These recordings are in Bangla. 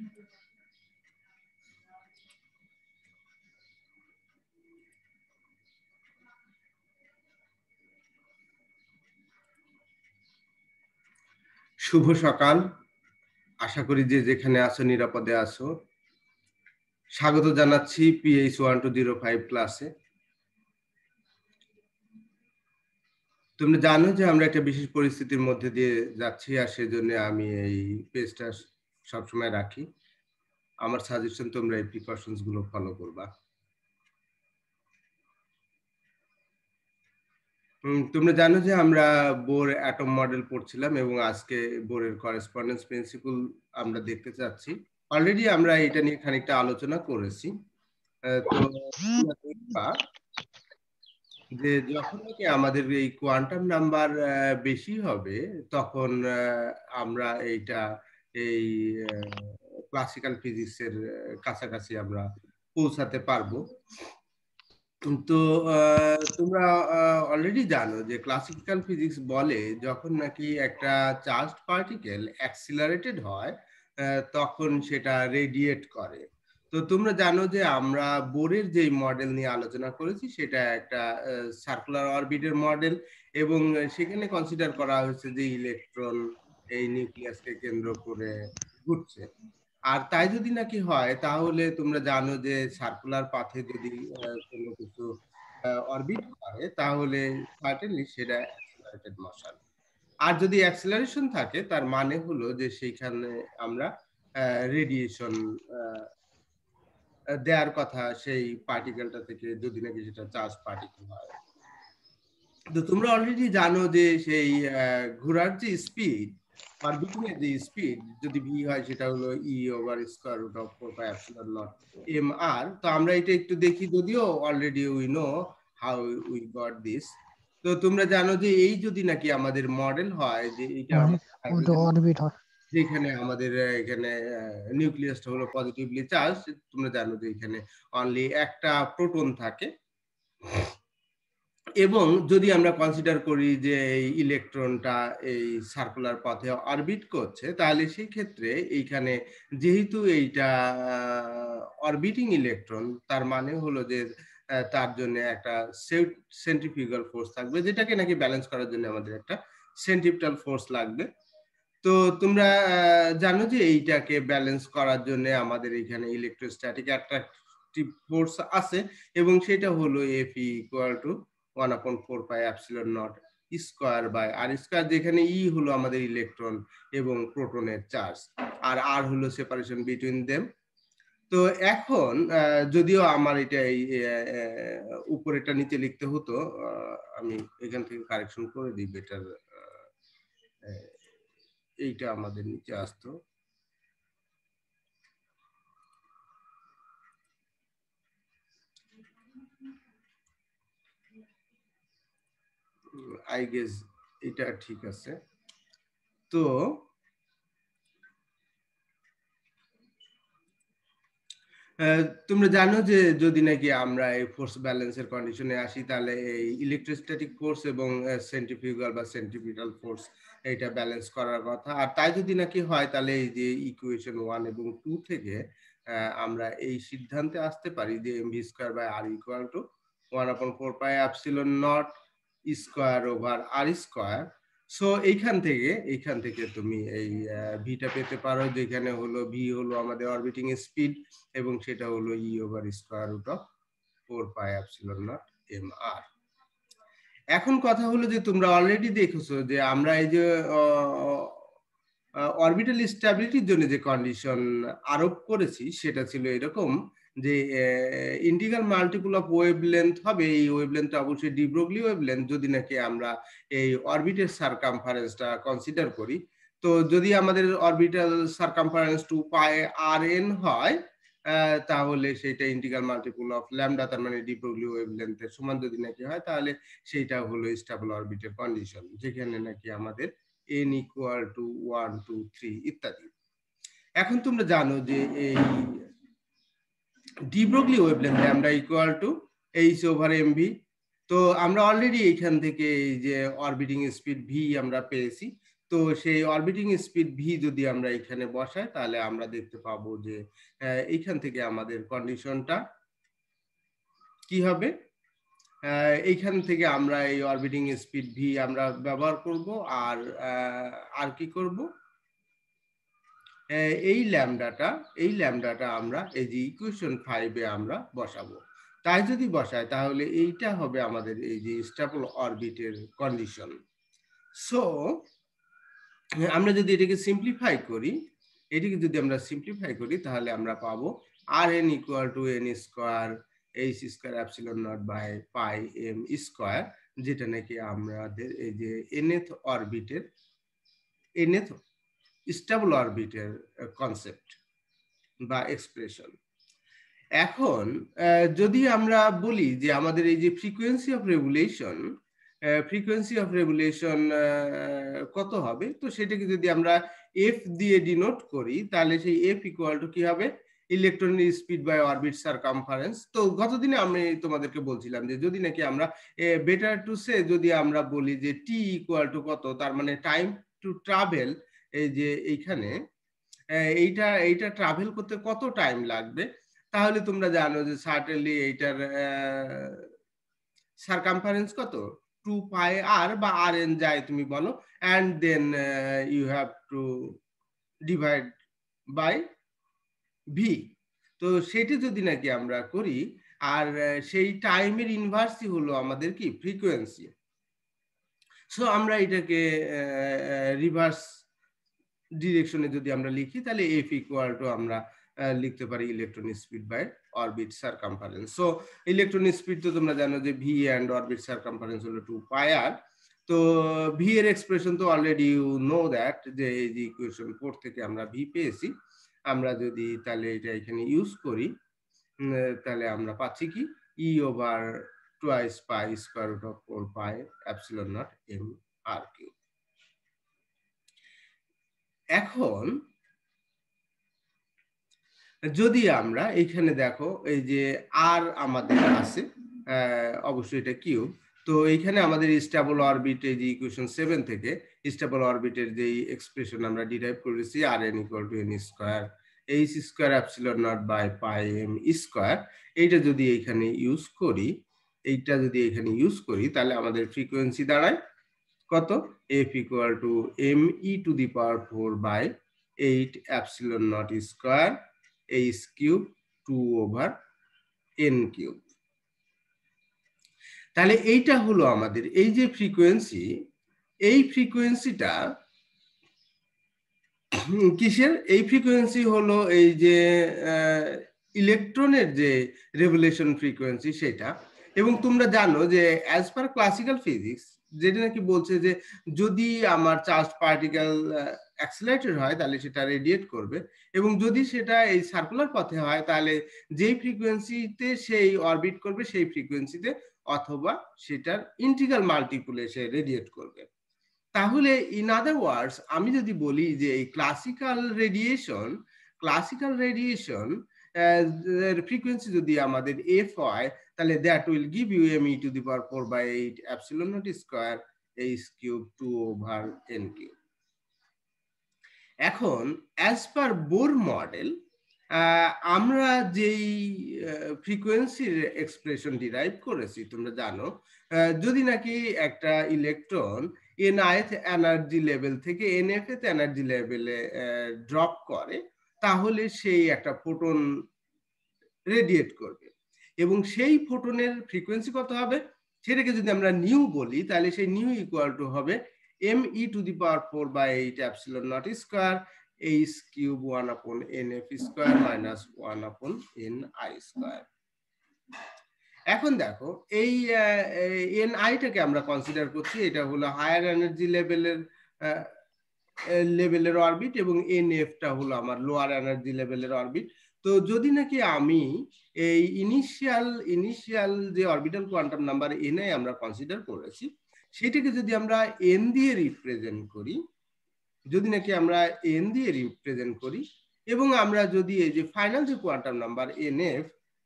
শুভ সকাল আশা করি যে যেখানে আছো নিরাপদে আছো স্বাগত জানাচ্ছি PH one two zero five ক্লাসে তোমরা জানো যে আমরা একটা বিশেষ পরিস্থিতির মধ্যে দিয়ে যাচ্ছি আর সেজন্য আমি এই পেজটা সবসময় রাখি আমার সাজেশন তোমরা এই প্রিকশনস গুলো ফলো করবা তোমরা জানো যে আমরা বোর অ্যাটম মডেল পড়ছিলাম এবং আজকে বোরের করেসপন্ডেন্স প্রিন্সিপাল আমরা দেখতে চাচ্ছি অলরেডি আমরা এটা নিয়ে খানিকটা আলোচনা করেছি তো যে যখন নাকি আমাদের এই কোয়ান্টাম নাম্বার বেশি হবে তখন আমরা এইটা এই ক্লাসিক্যাল ফিজিক্সের কাছাকাছি আমরা পৌঁছাতে পারবো তো তোমরা অলরেডি জানো যে ক্লাসিক্যাল ফিজিক্স বলে যখন নাকি একটা চার্জড পার্টিকেল অ্যাক্সিলারেটেড হয় তখন সেটা রেডিয়েট করে তো তোমরা জানো যে আমরা বোরের যে মডেল নিয়ে আলোচনা করেছি সেটা একটা সার্কুলার অরবিটের মডেল এবং সেখানে কনসিডার করা হয়েছে যে ইলেকট্রন এই নিউক্লিয়াসকে কেন্দ্র করে ঘুরছে আর তাই যদি নাকি হয় তাহলে তোমরা জানো যে সার্কুলার পাথে যদি কোনো কিছু অরবিট করে তাহলে সার্টেনলি সেটা অ্যাক্সেলারেটেড মশন আর যদি অ্যাক্সেলারেশন থাকে তার মানে হলো যে সেইখানে আমরা রেডিয়েশন দেওয়ার কথা সেই পার্টিকেলটা থেকে যদি নাকি সেটা চার্জ পার্টিকেল হয় তো তোমরা অলরেডি জানো যে সেই ঘোরার যে স্পিড আর বিটুইন দি স্পিড যদি ভি হয় সেটা হলো E over square root of 4 pi epsilon not M R তো আমরা এটা একটু দেখি যদিও already we know how we got this তো তোমরা জানো যে এই যদি নাকি আমাদের মডেল হয় যে এটা অরবিট হয় যেখানে আমাদের এখানে নিউক্লিয়াসটা হলো পজিটিভলি চার্জ তোমরা জানো যে এখানে অনলি একটা প্রোটন থাকে এবং যদি আমরা কনসিডার করি যে এই ইলেকট্রনটা এই সার্কুলার পথে অরবিট করছে তাহলে সেই ক্ষেত্রে এইখানে যেহেতু এইটা অরবিটিং ইলেকট্রন তার মানে হলো যে তার জন্য একটা সেন্ট্রিফিউগাল ফোর্স থাকবে যেটাকে নাকি ব্যালেন্স করার জন্য আমাদের একটা সেন্ট্রিপটাল ফোর্স লাগবে তো তোমরা জানো যে এইটাকে ব্যালেন্স করার জন্য আমাদের এখানে ইলেকট্রোস্ট্যাটিক অ্যাট্রাক্টিভ ফোর্স আছে এবং সেটা হলো F equal to one upon four pi epsilon not square by R square যেখানে ই e হলো আমাদের ইলেকট্রন এবং প্রোটনের চার্জ আর আর হলো সেপারেশন বিটুইন দেম তো এখন যদিও আমার এটা এই উপরেটা নিচে লিখতে হতো আমি এখান থেকে কারেকশন করে দিই বেটার এইটা আমাদের নিচে আসতো আই গেস এটা ঠিক আছে তো তোমরা জানো যে যদি নাকি আমরা এই ফোর্স ব্যালেন্সের কন্ডিশনে আসি তাহলে এই ইলেকট্রোস্ট্যাটিক ফোর্স এবং সেন্ট্রিফিউগাল বা সেন্ট্রিপিটাল ফোর্স এটা ব্যালেন্স করার কথা আর তাই যদি নাকি হয় তাহলে এই যে ইকুয়েশন ওয়ান এবং টু থেকে আমরা এই সিদ্ধান্তে আসতে পারি যে M V square by R equal to one upon four pi epsilon not square over R square so এইখান থেকে এইখান থেকে তুমি এই ভিটা পেতে পারো যেখানে হলো ভি হলো আমাদের অরবিটিং স্পিড এবং সেটা হলো E over square root of four pi epsilon not M R এখন কথা হলো যে তোমরা অলরেডি দেখেছো যে আমরা এই যে অরবিটাল স্ট্যাবিলিটির জন্য যে কন্ডিশন আরোপ করেছি সেটা ছিল এরকম যে ইন্টিগ্রাল মাল্টিপুল অফ ওয়েভলেন্থ হবে এই ওয়েভলেন্থটা অবশ্যই ডিব্রোগলি ওয়েভলেন্থ যদি নাকি আমরা এই অরবিটের সারকামফারেন্সটা কনসিডার করি তো যদি আমাদের অরবিটাল সারকামফারেন্স টু পায়ে আর এন হয় তাহলে সেটা ইন্টিগ্রাল মাল্টিপুল অফ ল্যামডা তার মানে ডিব্রোগলি ওয়েভলেন্থের সমান যদি নাকি হয় তাহলে সেইটা হলো স্টেবল অরবিটের কন্ডিশন যেখানে নাকি আমাদের N equal to one two three ইত্যাদি এখন তোমরা জানো যে এই de Broglie wavelength lambda equal to H over M V তো আমরা অলরেডি এইখান থেকে এই যে অরবিটিং স্পিড ভি আমরা পেয়েছি তো সেই অরবিটিং স্পিড ভি যদি আমরা এখানে বসাই তাহলে আমরা দেখতে পাবো যে এইখান থেকে আমাদের কন্ডিশনটা কি হবে এইখান থেকে আমরা এই অরবিটিং স্পিড ভি আমরা ব্যবহার করব আর আর কি করব এই ল্যামডাটা এই ল্যামডাটা আমরা এই যে ইকুয়েশন ফাইভে আমরা বসাবো তাই যদি বসায় তাহলে এইটা হবে আমাদের এই যে স্টাপল অরবিটের কন্ডিশন সো আমরা যদি এটাকে সিম্পলিফাই করি এটিকে যদি আমরা সিম্পলিফাই করি তাহলে আমরা পাবো R N equal to N square H square epsilon not by pi M square যেটা নাকি আমাদের এই যে এনএথ অরবিটের এনএথ স্টেবল অরবিটের কনসেপ্ট বা এক্সপ্রেশন এখন uh, যদি আমরা বলি যে আমাদের এই যে frequency of regulation frequency of regulation কত হবে তো সেটাকে যদি আমরা এফ দিয়ে ডিনোট করি তাহলে সেই এফ ইকুয়াল টু কি হবে electronic speed by orbit circumference তো গতদিনে আমি তোমাদেরকে বলছিলাম যে যদি নাকি আমরা বেটার টু সে যদি আমরা বলি যে টি ইকুয়াল টু কত তার মানে টাইম টু ট্রাভেল এই যে এইখানে এইটা এইটা ট্রাভেল করতে কত টাইম লাগবে তাহলে তোমরা জানো যে সার্টেনলি এইটার সারকামফারেন্স কত টু পাই আর বা আর এন যায় তুমি বলো and then you have to divide by V তো সেটি যদি নাকি আমরা করি আর সেই টাইমের ইনভার্সই হলো আমাদের কি ফ্রিকোয়েন্সি সো আমরা এটাকে রিভার্স ডিরেকশনে যদি আমরা লিখি তাহলে এফ ইকুয়াল টু আমরা লিখতে পারি electronic speed by orbit circumference so electronic speed তো তোমরা জানো যে ভি অ্যান্ড অরবিট কম্পারেন্স হলো টু পাই আর তো ভি এর এক্সপ্রেশন তো অলরেডি ইউ নো দ্যাট যে এই যে ইকুয়েশন ফোর থেকে আমরা ভি পেয়েছি আমরা যদি তাহলে এটা এখানে ইউজ করি তাহলে আমরা পাচ্ছি কি E over twice pi square root of four pi epsilon not M R Q এখন যদি আমরা এইখানে দেখো এই যে আর আমাদের আছে অবশ্যই এটা কিউ তো এইখানে আমাদের স্টেবল অরবিট এই যে ইকুয়েশন সেভেন থেকে স্টেবল অরবিটের যে এক্সপ্রেশন আমরা ডিরাইভ করেছি R N equal to N square H square epsilon not by pi M square এইটা যদি এইখানে ইউজ করি এইটা যদি এখানে ইউজ করি তাহলে আমাদের ফ্রিকোয়েন্সি দাঁড়ায় কত F equal to M E to the power four by eight epsilon not square H cube two over N cube তাহলে এইটা হলো আমাদের এই যে ফ্রিকোয়েন্সি এই ফ্রিকোয়েন্সিটা কিসের এই ফ্রিকোয়েন্সি হলো এই যে ইলেকট্রনের যে রেভুলেশন ফ্রিকোয়েন্সি সেটা এবং তোমরা জানো যে অ্যাজ পার ক্লাসিক্যাল ফিজিক্স যেটা নাকি বলছে যে যদি আমার চার্জ পার্টিকেল অ্যাক্সিলারেটেড হয় তাহলে সেটা রেডিয়েট করবে এবং যদি সেটা এই সার্কুলার পথে হয় তাহলে যেই ফ্রিকোয়েন্সিতে সেই অরবিট করবে সেই ফ্রিকোয়েন্সিতে অথবা সেটার ইন্টিগ্রাল মাল্টিপুলে সে রেডিয়েট করবে তাহলে ইন আদার ওয়ার্ডস আমি যদি বলি যে এই classical radiation classical radiation frequency যদি আমাদের এফ হয় তাহলে that will give you M E to the power four by eight epsilon not square H cube two over N cube এখন অ্যাজ পার বোর মডেল আমরা যেই ফ্রিকোয়েন্সির এক্সপ্রেশন ডিরাইভ করেছি তোমরা জানো যদি নাকি একটা electron N ith energy level থেকে এন এফ এথ এনার্জি লেভেলে ড্রপ করে তাহলে সেই একটা ফোটন রেডিয়েট করবে এবং সেই ফোটনের ফ্রিকোয়েন্সি কত হবে সেটাকে যদি আমরা নিউ বলি তাহলে সেই নিউ ইকুয়াল টু হবে M E to the power four by eight epsilon not square H cube one upon N F square minus one upon N I square এখন দেখো এই এন আইটাকে আমরা কনসিডার করছি এটা হলো হায়ার এনার্জি লেভেলের লেভেলের অরবিট এবং এন এফটা হলো আমার লোয়ার এনার্জি লেভেলের অরবিট তো যদি নাকি আমি এই ইনিশিয়াল ইনিশিয়াল যে orbital quantum number N A আমরা কনসিডার করেছি সেটাকে যদি আমরা এন দিয়ে রিপ্রেজেন্ট করি যদি নাকি আমরা এন দিয়ে রিপ্রেজেন্ট করি এবং আমরা যদি এই যে ফাইনাল যে কোয়ান্টাম নাম্বার এন এফ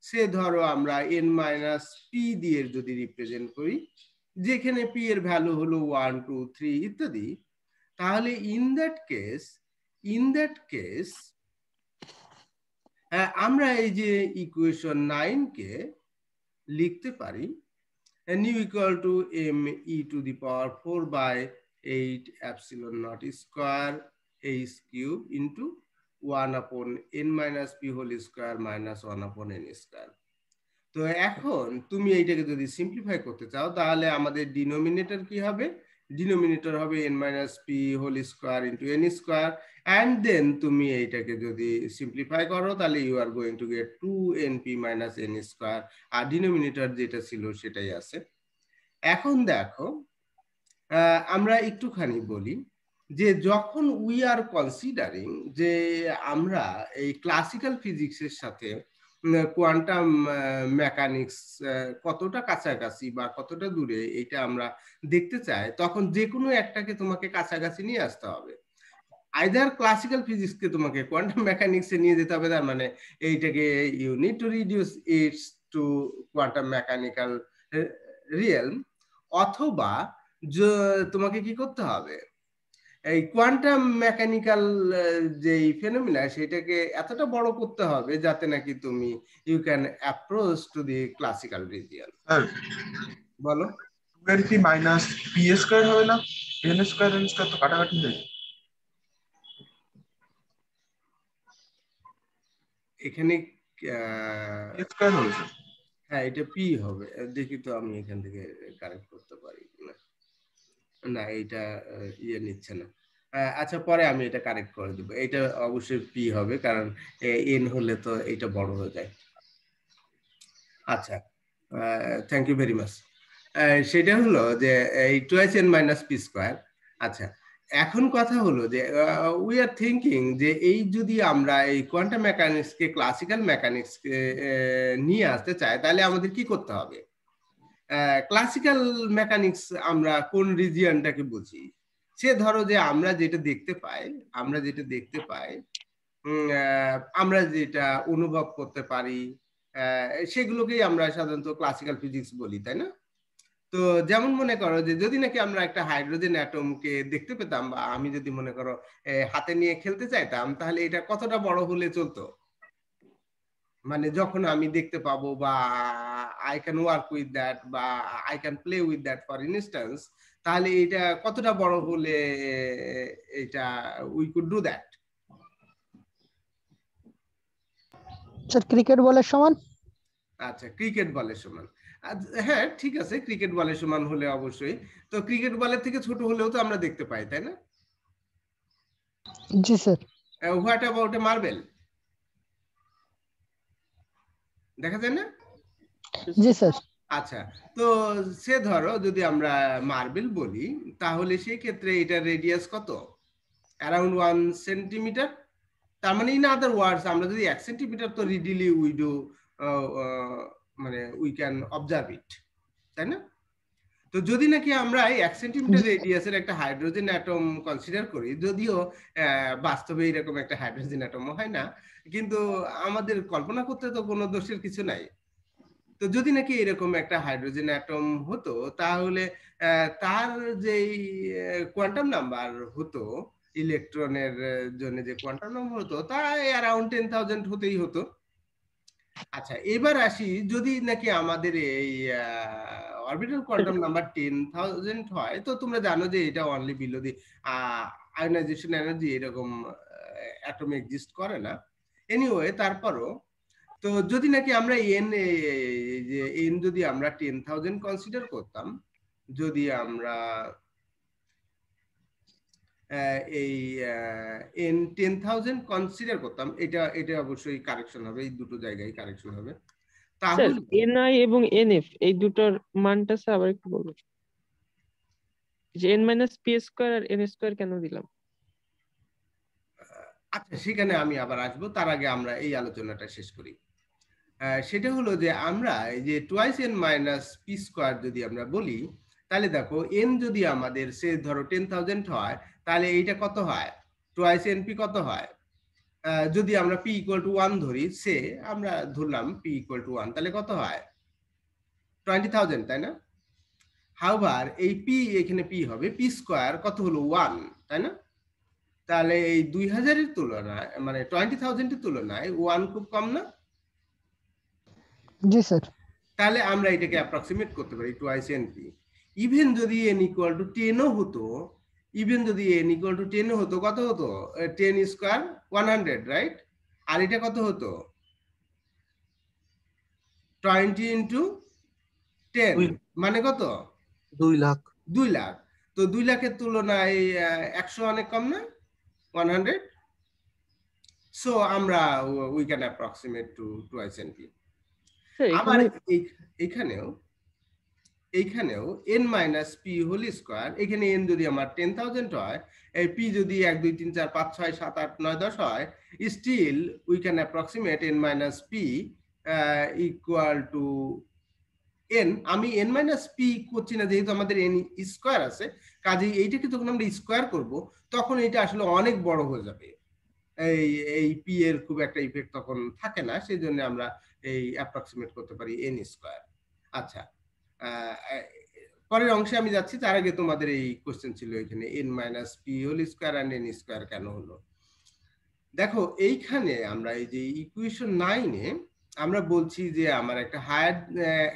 সে ধরো আমরা এন মাইনাস পি দিয়ে যদি রিপ্রেজেন্ট করি যেখানে পি এর ভ্যালু হলো ওয়ান টু থ্রি ইত্যাদি তাহলে in that case in that case আমরা এই যে ইকুয়েশন নাইনকে লিখতে পারি nu equal to M E to the power four by eight epsilon not square H cube into one upon N minus P whole square minus one upon N square তো এখন তুমি এইটাকে যদি সিম্পলিফাই করতে চাও তাহলে আমাদের ডিনোমিনেটর কি হবে ডিনোমিনেটর হবে N minus P whole square into N square and then তুমি এইটাকে যদি সিম্পলিফাই করো তাহলে you are going to get two N P minus N square আর ডিনোমিনেটর যেটা ছিল সেটাই আছে এখন দেখো আমরা একটুখানি বলি যে যখন উই আর কনসিডারিং যে আমরা এই ক্লাসিক্যাল ফিজিক্সের সাথে কোয়ান্টাম মেকানিক্স কতটা কাছাকাছি বা কতটা দূরে এটা আমরা দেখতে চাই তখন যে কোনো একটাকে তোমাকে কাছাকাছি নিয়ে আসতে হবে আইদার ক্লাসিক্যাল ফিজিক্সকে তোমাকে কোয়ান্টাম মেকানিক্সে নিয়ে যেতে হবে তার মানে এইটাকে you need to reduce its to quantum mechanical real অথবা তোমাকে কি করতে হবে এই কোয়ান্টাম মেকানিক্যাল যে ফেনোমিনা সেটাকে এতটা বড় করতে হবে যাতে নাকি তুমি you can approach to the classical region বলো এর কি মাইনাস পি স্কয়ার হবে না এন স্কয়ার এন স্কয়ার তো কাটাকাটি হয়ে এখানে স্কয়ার হয়েছে হ্যাঁ এটা পি হবে দেখি তো আমি এখান থেকে কারেক্ট করতে পারি কিনা না এটা ইয়ে নিচ্ছে না আচ্ছা পরে আমি এটা কারেক্ট করে দেবো এটা অবশ্যই পি হবে কারণ এন হলে তো এটা বড় হয়ে যায় আচ্ছা থ্যাংক ইউ ভেরি মাচ সেটা হলো যে এই twice n minus p square আচ্ছা এখন কথা হলো যে উই আর থিঙ্কিং যে এই যদি আমরা এই কোয়ান্টাম মেকানিক্সকে ক্লাসিক্যাল মেকানিক্সকে নিয়ে আসতে চাই তাহলে আমাদের কি করতে হবে ক্লাসিক্যাল মেকানিক্স আমরা কোন রিজিয়নটাকে বুঝি সে ধরো যে আমরা যেটা দেখতে পাই আমরা যেটা দেখতে পাই আমরা যেটা অনুভব করতে পারি সেগুলোকেই আমরা সাধারণত ক্লাসিক্যাল ফিজিক্স বলি তাই না তো যেমন মনে করো যে যদি নাকি আমরা একটা হাইড্রোজেন অ্যাটমকে দেখতে পেতাম বা আমি যদি মনে করো হাতে নিয়ে খেলতে চাইতাম তাহলে এটা কতটা বড় হলে চলতো মানে যখন আমি দেখতে পাবো বা I can work with that বা I can play with that for instance তাহলে এটা কতটা বড় হলে এটা we could do that sir cricket বলের সমান আচ্ছা ক্রিকেট বলের সমান হ্যাঁ ঠিক আছে ক্রিকেট বলের সমান হলে অবশ্যই তো ক্রিকেট বলের থেকে ছোট হলেও তো আমরা দেখতে পাই তাই না জি sir what about a marble দেখা যায় না জি স্যার আচ্ছা তো সে ধরো যদি আমরা মার্বেল বলি তাহলে সেই ক্ষেত্রে এটা রেডিয়াস কত অ্যারাউন্ড ওয়ান সেন্টিমিটার তার মানে ইন আদার ওয়ার্ডস আমরা যদি এক সেন্টিমিটার তো রিডিলি উই ডু মানে উই ক্যান অবজার্ভ ইট তাই না তো যদি নাকি আমরা এক সেন্টিমিটার রেডিয়াস এর একটা হাইড্রোজেন অ্যাটম কনসিডার করি যদিও বাস্তবে এরকম একটা হাইড্রোজেন অ্যাটম হয় না কিন্তু আমাদের কল্পনা করতে তো কোনো দোষের কিছু নাই তো যদি নাকি এরকম একটা হাইড্রোজেন অ্যাটম হতো তাহলে তার যেই কোয়ান্টাম নাম্বার হতো ইলেকট্রনের জন্য যে কোয়ান্টাম নাম্বার হতো তা অ্যারাউন্ড টেন থাউজেন্ড হতেই হতো আচ্ছা এবার আসি যদি নাকি আমাদের এই orbital quantum number ten thousand হয় তো তোমরা জানো যে এটা only below the ionisation energy এরকম অ্যাটম এক্সিস্ট করে না এনিওয়ে তারপরও তো যদি নাকি আমরা এন যে এন যদি আমরা টেন থাউজেন্ড কনসিডার করতাম যদি আমরা এই এন টেন থাউজেন্ড কনসিডার করতাম এটা এটা অবশ্যই কারেকশন হবে এই দুটো জায়গায় কারেকশন হবে তাহলে এনআই এবং এনএফ এই দুটোর মানটা স্যার আবার একটু যে এন মাইনাস পি আর এন কেন দিলাম আচ্ছা সেখানে আমি আবার আসব তার আগে আমরা এই আলোচনাটা শেষ করি সেটা হলো যে আমরা এই যে twice n minus p square যদি আমরা বলি তাহলে দেখো এন যদি আমাদের সে ধরো টেন থাউজেন্ড হয় তাহলে এইটা কত হয় টুয়াইস এন পি কত হয় যদি আমরা পি ইকুয়াল টু ওয়ান ধরি সে আমরা ধরলাম পি ইকুয়াল টু ওয়ান তাহলে কত হয় টোয়েন্টি থাউজেন্ড তাই না হাউভার এই পি এখানে পি হবে পি স্কোয়ার কত হলো ওয়ান তাই না তাহলে এই দুই হাজারের তুলনায় মানে টোয়েন্টি থাউজেন্ডের তুলনায় ওয়ান খুব কম না জি স্যার তাহলে আমরা এটাকে অ্যাপ্রক্সিমেট করতে পারি টুয়াইস এন পি ইভেন যদি এন ইকুয়াল টু টেনও হতো ইভেন যদি এন ইকুয়াল টু টেনও হতো কত হতো ten square one hundred right আর এটা কত হতো টোয়েন্টি ইনটু টেন মানে কত দুই লাখ দুই লাখ তো দুই লাখের তুলনায় একশো অনেক কম না ওয়ান হান্ড্রেড সো আমরা we can approximate to twice n p আবার এখানেও এইখানেও n minus P whole square এখানে এন যদি আমার টেন থাউজেন্ড হয় পি যদি এক দুই তিন চার পাঁচ ছয় সাত আট নয় দশ হয় still we can approximate n minus p equal to n আমি এন মাইনাস পি করছি না যেহেতু আমাদের এন স্কোয়ার আছে কাজে এইটাকে যখন আমরা স্কোয়ার করব তখন এটা আসলে অনেক বড় হয়ে যাবে এই এই পি এর খুব একটা ইফেক্ট তখন থাকে না সেই জন্য আমরা এই অ্যাপ্রক্সিমেট করতে পারি এন স্কোয়ার আচ্ছা পরের অংশে আমি যাচ্ছি তার আগে তোমাদের এই কোশ্চেন ছিল এখানে n minus P whole square and n square কেন হলো দেখো এইখানে আমরা এই যে ইকুয়েশন নাইনে আমরা বলছি যে আমার একটা হায়ার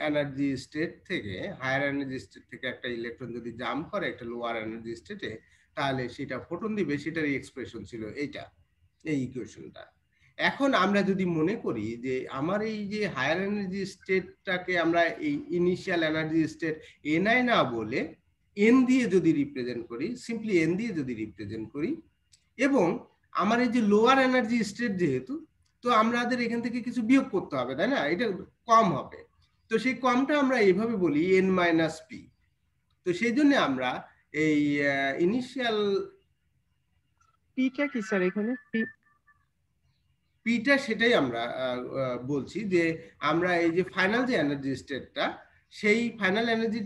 এনার্জি স্টেট থেকে হায়ার এনার্জি স্টেট থেকে একটা ইলেকট্রন যদি জাম্প করে একটা লোয়ার এনার্জি স্টেটে তাহলে সেটা ফোটন দিবে সেটারই এক্সপ্রেশন ছিল এইটা এই ইকুয়েশনটা এখন আমরা যদি মনে করি যে আমার এই যে হায়ার এনার্জি স্টেটটাকে আমরা এই ইনিশিয়াল এনার্জি স্টেট এনআই না বলে এন দিয়ে যদি রিপ্রেজেন্ট করি সিম্পলি এন দিয়ে যদি রিপ্রেজেন্ট করি এবং আমার এই যে লোয়ার এনার্জি স্টেট যেহেতু তো আমাদের এখান থেকে কিছু বিয়োগ করতে হবে তাই না এটা কম হবে তো সেই কমটা আমরা এইভাবে বলি এন মাইনাস পি তো সেই জন্য আমরা এই ইনিশিয়াল পিটা কি স্যার এখানে পিটা সেটাই আমরা বলছি যে আমরা এই যে ফাইনাল যে এনার্জি স্টেটটা সেই ফাইনাল এনার্জি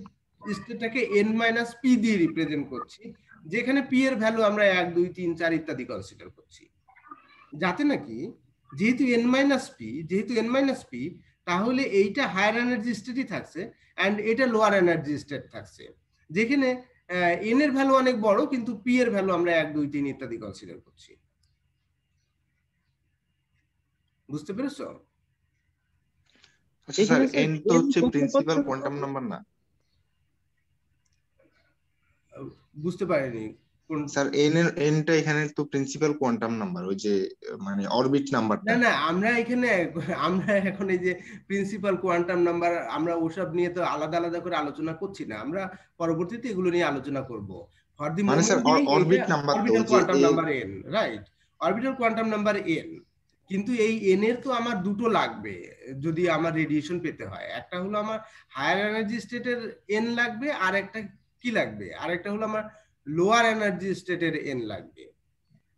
স্টেটটাকে এন মাইনাস পি দিয়ে রিপ্রেজেন্ট করছি যেখানে পি এর ভ্যালু আমরা এক দুই তিন চার ইত্যাদি কনসিডার করছি যাতে নাকি যেহেতু এন মাইনাস পি যেহেতু এন মাইনাস পি তাহলে এইটা হায়ার এনার্জি স্টেটই থাকছে অ্যান্ড এটা লোয়ার এনার্জি স্টেট থাকছে যেখানে এন এর ভ্যালু অনেক বড় কিন্তু পি এর ভ্যালু আমরা এক দুই তিন ইত্যাদি কনসিডার করছি বুঝতে পেরেছো প্রিন্সিপাল কোয়ান্টাম নাম্বার না বুঝতে পারিনি স্যার এন এনটা এখানে তো প্রিন্সিপাল কোয়ান্টাম নাম্বার ওই যে মানে অরবিট নাম্বার না না আমরা এখানে আমরা এখন এই যে প্রিন্সিপাল কোয়ান্টাম নাম্বার আমরা ওসব নিয়ে তো আলাদা আলাদা করে আলোচনা করছি না আমরা পরবর্তীতে এগুলো নিয়ে আলোচনা করব ফর দি মানে sir orbit number quantum number n right orbital quantum number n কিন্তু এই এন এর তো আমার দুটো লাগবে যদি আমার রেডিয়েশন পেতে হয় একটা হলো আমার হায়ার এনার্জি স্টেটের এন লাগবে আর একটা কি লাগবে আর একটা হলো আমার লোয়ার এনার্জি স্টেটের এন লাগবে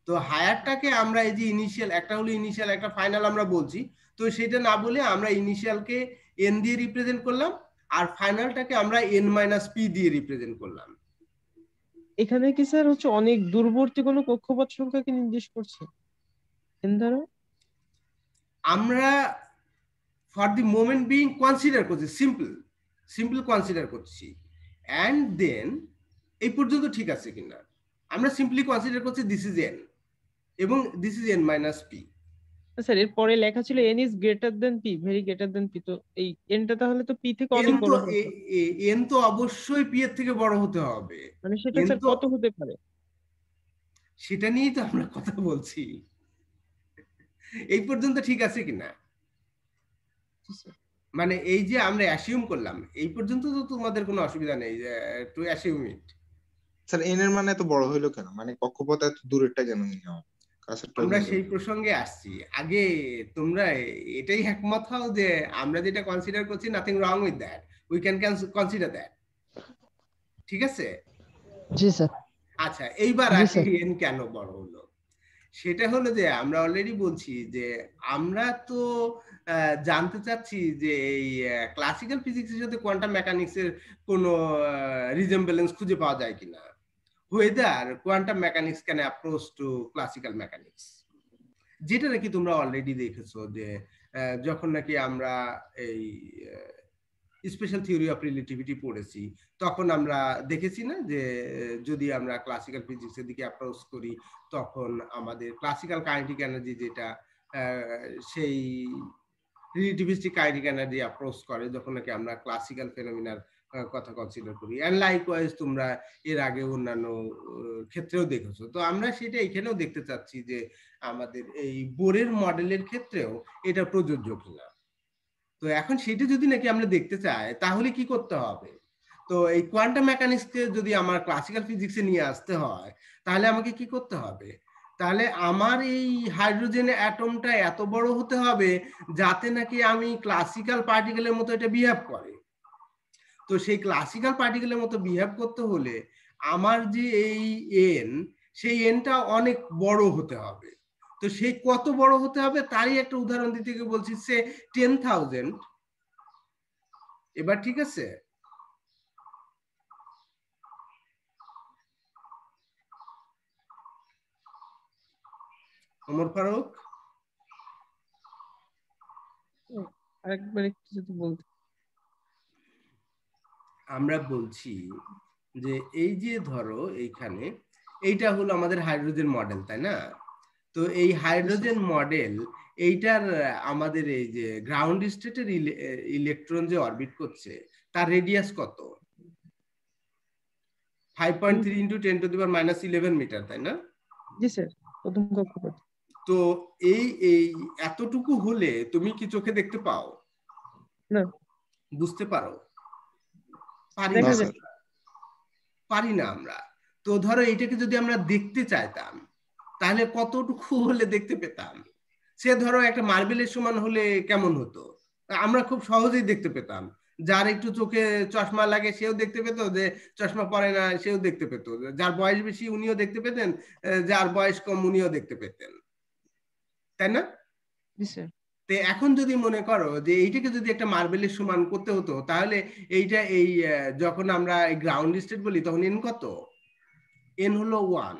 তো হায়ারটাকে আমরা এই যে ইনিশিয়াল একটা হলো ইনিশিয়াল একটা ফাইনাল আমরা বলছি তো সেটা না বলে আমরা ইনিশিয়ালকে এন দিয়ে রিপ্রেজেন্ট করলাম আর ফাইনালটাকে আমরা এন মাইনাস পি দিয়ে রিপ্রেজেন্ট করলাম এখানে কি স্যার হচ্ছে অনেক দূরবর্তী কোনো কক্ষপথ সংখ্যাকে নির্দেশ করছে এন দ্বারা আমরা for the moment being consider করছি সিম্পল সিম্পল কনসিডার করছি অ্যান্ড দেন এই পর্যন্ত ঠিক আছে কিনা আমরা সিম্পলি কনসিডার করছি দিস ইজ এন এবং this is n minus p sir এর পরে লেখা ছিল n is greater than p very greater than p তো এই এনটা তাহলে তো পি থেকে অনেক বড় এন তো অবশ্যই পি এর থেকে বড় হতে হবে মানে সেটা কত হতে পারে সেটা নিয়েই তো আমরা কথা বলছি এই পর্যন্ত ঠিক আছে কি না মানে এই যে আমরা অ্যাসিউম করলাম এই পর্যন্ত তো তোমাদের কোনো অসুবিধা নেই যে to assume it sir n এর মানে এত বড় হলো কেন মানে কক্ষপথ এত দূরেরটা কেন নিয়ে আমরা সেই প্রসঙ্গে আসছি আগে তোমরা এটাই একমত হও যে আমরা যেটা কনসিডার করছি nothing wrong with that we can can consider that ঠিক আছে জি স্যার আচ্ছা এইবার আসি এন কেন বড় হলো সেটা হলো যে আমরা অলরেডি বলছি যে আমরা তো জানতে চাচ্ছি যে এই ক্লাসিক্যাল ফিজিক্সের সাথে কোয়ান্টাম মেকানিক্সের কোনো ব্যালেন্স খুঁজে পাওয়া যায় কিনা whether quantum mechanics can approach to classical mechanics যেটা নাকি তোমরা অলরেডি দেখেছো যে যখন নাকি আমরা এই স্পেশাল থিওরি অফ রিলেটিভিটি পড়েছি তখন আমরা দেখেছি না যে যদি আমরা ক্লাসিক্যাল ফিজিক্সের দিকে অ্যাপ্রোচ করি তখন আমাদের ক্লাসিক্যাল কাইনেটিক এনার্জি যেটা সেই রিলেটিভিস্টিক কাইনেটিক এনার্জি অ্যাপ্রোচ করে যখন নাকি আমরা ক্লাসিক্যাল ফেনোমিনার কথা কনসিডার করি অ্যান্ড লাইকওয়াইজ তোমরা এর আগে অন্যান্য ক্ষেত্রেও দেখেছো তো আমরা সেটা এখানেও দেখতে চাচ্ছি যে আমাদের এই বোরের মডেলের ক্ষেত্রেও এটা প্রযোজ্য কিনা তো এখন সেটা যদি নাকি আমরা দেখতে চাই তাহলে কি করতে হবে তো এই কোয়ান্টাম মেকানিক্সকে যদি আমার ক্লাসিক্যাল ফিজিক্সে নিয়ে আসতে হয় তাহলে আমাকে কি করতে হবে তাহলে আমার এই হাইড্রোজেন অ্যাটমটা এত বড় হতে হবে যাতে নাকি আমি ক্লাসিক্যাল পার্টিকেলের মতো এটা বিহেভ করে তো সেই ক্লাসিক্যাল পার্টিকেলের মতো বিহেভ করতে হলে আমার যে এই এন সেই এনটা অনেক বড় হতে হবে তো সেই কত বড় হতে হবে তারই একটা উদাহরণ দিতে গিয়ে বলছি সে টেন থাউজেন্ড এবার ঠিক আছে অমর ফারুক বলতে আমরা বলছি যে এই যে ধরো এইখানে এইটা হলো আমাদের হাইড্রোজেন মডেল তাই না তো এই হাইড্রোজেন মডেল এইটার আমাদের এই যে গ্রাউন্ড স্টেটের ইলেকট্রন যে অরবিট করছে তার রেডিয়াস কত five point three into ten to দিবার মাইনাস ইলেভেন মিটার তাই না জি স্যার প্রথম কক্ষপথ তো এই এই এতটুকু হলে তুমি কি চোখে দেখতে পাও না বুঝতে পারো পারি না পারি না আমরা তো ধরো এটাকে যদি আমরা দেখতে চাইতাম তাহলে কতটুকু হলে দেখতে পেতাম সে ধরো একটা মার্বেলের সমান হলে কেমন হতো আমরা খুব সহজেই দেখতে পেতাম যার একটু চোখে চশমা লাগে সেও দেখতে পেত যে চশমা পরে না সেও দেখতে পেত যার বয়স বেশি উনিও দেখতে পেতেন যার বয়স কম উনিও দেখতে পেতেন তাই না তে এখন যদি মনে করো যে এইটাকে যদি একটা মার্বেলের সমান করতে হতো তাহলে এইটা এই যখন আমরা গ্রাউন্ড স্টেট বলি তখন এন কত এন হলো ওয়ান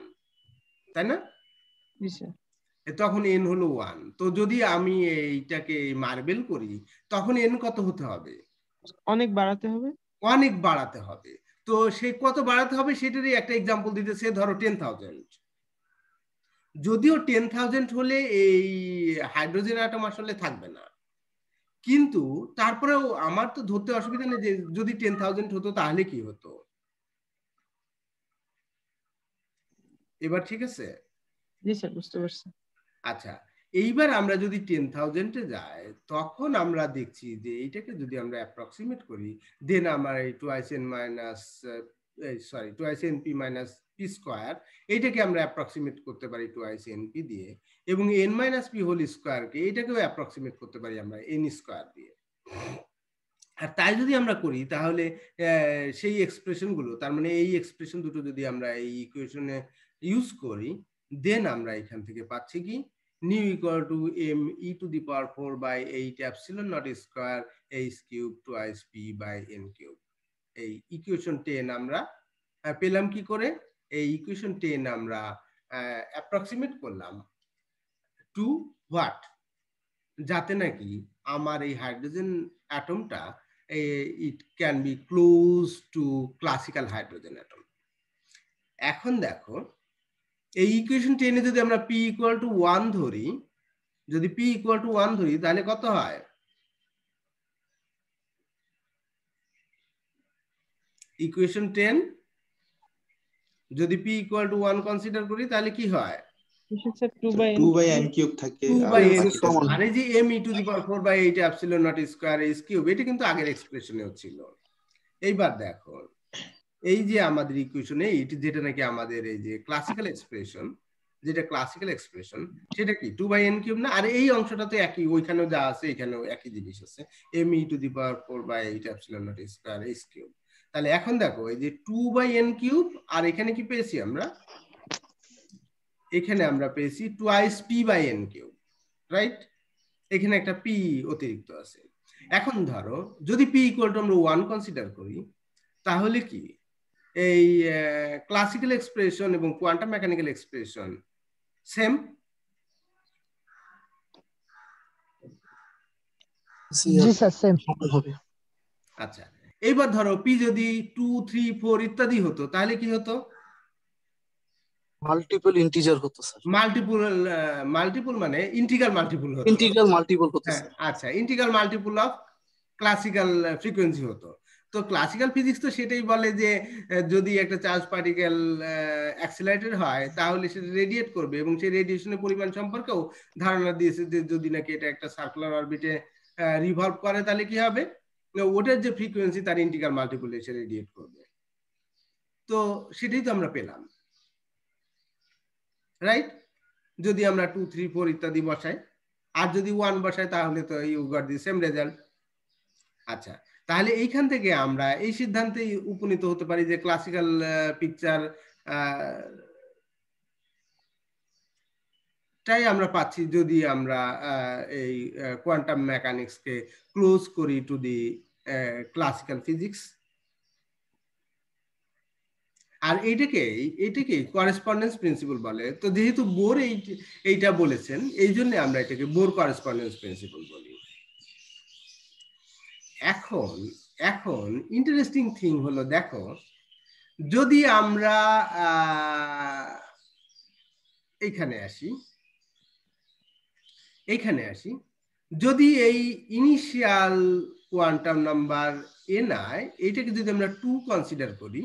তাই না তখন এন হলো ওয়ান তো যদি আমি এইটাকে মার্বেল করি তখন এন কত হতে হবে অনেক বাড়াতে হবে অনেক বাড়াতে হবে তো সে কত বাড়াতে হবে সেটারই একটা এক্সাম্পল দিতে সে ধরো টেন থাউজেন্ড যদিও টেন থাউজেন্ড হলে এই হাইড্রোজেন অ্যাটম আসলে থাকবে না কিন্তু তারপরেও আমার তো ধরতে অসুবিধা নেই যে যদি টেন থাউজেন্ড হতো তাহলে কি হতো এবার ঠিক আছে আচ্ছা এইবার আমরা যদি টেন থাউজেন্ডে যাই তখন আমরা দেখছি যে এইটাকে যদি আমরা অ্যাপ্রক্সিমেট করি দেন আমার এই twice n minus sorry twice n P minus p square এইটাকে আমরা অ্যাপ্রক্সিমেট করতে পারি টুয়াইস এন পি দিয়ে এবং এন মাইনাস পি হোল স্কোয়ারকে এটাকেও অ্যাপ্রক্সিমেট করতে পারি আমরা এন স্কোয়ার দিয়ে আর তাই যদি আমরা করি তাহলে সেই এক্সপ্রেশনগুলো তার মানে এই এক্সপ্রেশন দুটো যদি আমরা এই ইকুয়েশনে ইউজ করি দেন আমরা এখান থেকে পাচ্ছি কি nu equal to M E to the power four by eight epsilon not square H cube twice p by n cube এই ইকুয়েশন টেন আমরা পেলাম কি করে এই ইকুয়েশন টেন আমরা অ্যাপ্রক্সিমেট করলাম টু হোয়াট যাতে নাকি আমার এই হাইড্রোজেন অ্যাটমটা it can be close to classical hydrogen atom এখন দেখো এই ইকুয়েশন টেনে যদি আমরা পি ইকুয়াল টু ওয়ান ধরি যদি পি ইকুয়াল টু ওয়ান ধরি তাহলে কত হয় ইকুয়েশন টেন যদি p equal to one consider করি তাহলে কি হয় আচ্ছা, e এইবার দেখো এই যে আমাদের ইকুয়েশনে এটি যেটা নাকি আমাদের এই যে ক্লাসিক্যাল এক্সপ্রেশন যেটা ক্লাসিক্যাল এক্সপ্রেশন সেটা কি টু বাই এন কিউব না আর এই অংশটা তো একই ওইখানেও যা আছে এখানেও একই জিনিস আছে m E to the power four by eight epsilon not square s cube তাহলে এখন দেখো এই যে টু বাই এন কিউব আর এখানে কি পেয়েছি আমরা এখানে আমরা পেয়েছি twice p by n cube right এখানে একটা পি অতিরিক্ত আছে এখন ধরো যদি পি ইকুয়াল টু আমরা ওয়ান কনসিডার করি তাহলে কি এই ক্লাসিক্যাল এক্সপ্রেশন এবং কোয়ান্টাম মেকানিক্যাল এক্সপ্রেশন সেম আচ্ছা এইবার ধরো পি যদি টু থ্রি ফোর ইত্যাদি হতো তাহলে কি হতো মাল্টিপল ইন্টিজার হতো স্যার মাল্টিপল মাল্টিপল মানে ইন্টিগ্রাল মাল্টিপল হতো ইন্টিগ্রাল মাল্টিপল হতো হ্যাঁ, আচ্ছা integral multiple of classical frequency হতো তো ক্লাসিক্যাল ফিজিক্স তো সেটাই বলে যে যদি একটা চার্জ পার্টিকেল অ্যাক্সিলারেটেড হয় তাহলে সেটা রেডিয়েট করবে এবং সেই রেডিয়েশনের পরিমাণ সম্পর্কেও ধারণা দিয়েছে যে যদি নাকি এটা একটা সার্কুলার অরবিটে রিভলভ করে তাহলে কি হবে ওটার যে ফ্রিকোয়েন্সি তার ইন্টিগ্রাল মাল্টিপল এসে রেডিয়েট করবে তো সেটাই তো আমরা পেলাম রাইট যদি আমরা টু থ্রি ফোর ইত্যাদি বসাই আর যদি ওয়ান বসাই তাহলে তো you got the same result আচ্ছা তাহলে এইখান থেকে আমরা এই সিদ্ধান্তে উপনীত হতে পারি যে ক্লাসিক্যাল পিকচার টাই আমরা পাচ্ছি যদি আমরা এই কোয়ান্টাম মেকানিক্স কে ক্লোজ করি টু দি ক্লাসিক্যাল ফিজিক্স আর এইটাকে এইটাকে করেসপন্ডেন্স প্রিন্সিপাল বলে তো যেহেতু বোর এই এইটা বলেছেন এই জন্য আমরা এটাকে বোর করেসপন্ডেন্স প্রিন্সিপাল বলি এখন এখন ইন্টারেস্টিং থিং হলো দেখো যদি আমরা এইখানে আসি এইখানে আসি যদি এই ইনিশিয়াল কোয়ান্টাম নাম্বার এন আয় এইটাকে যদি আমরা টু কনসিডার করি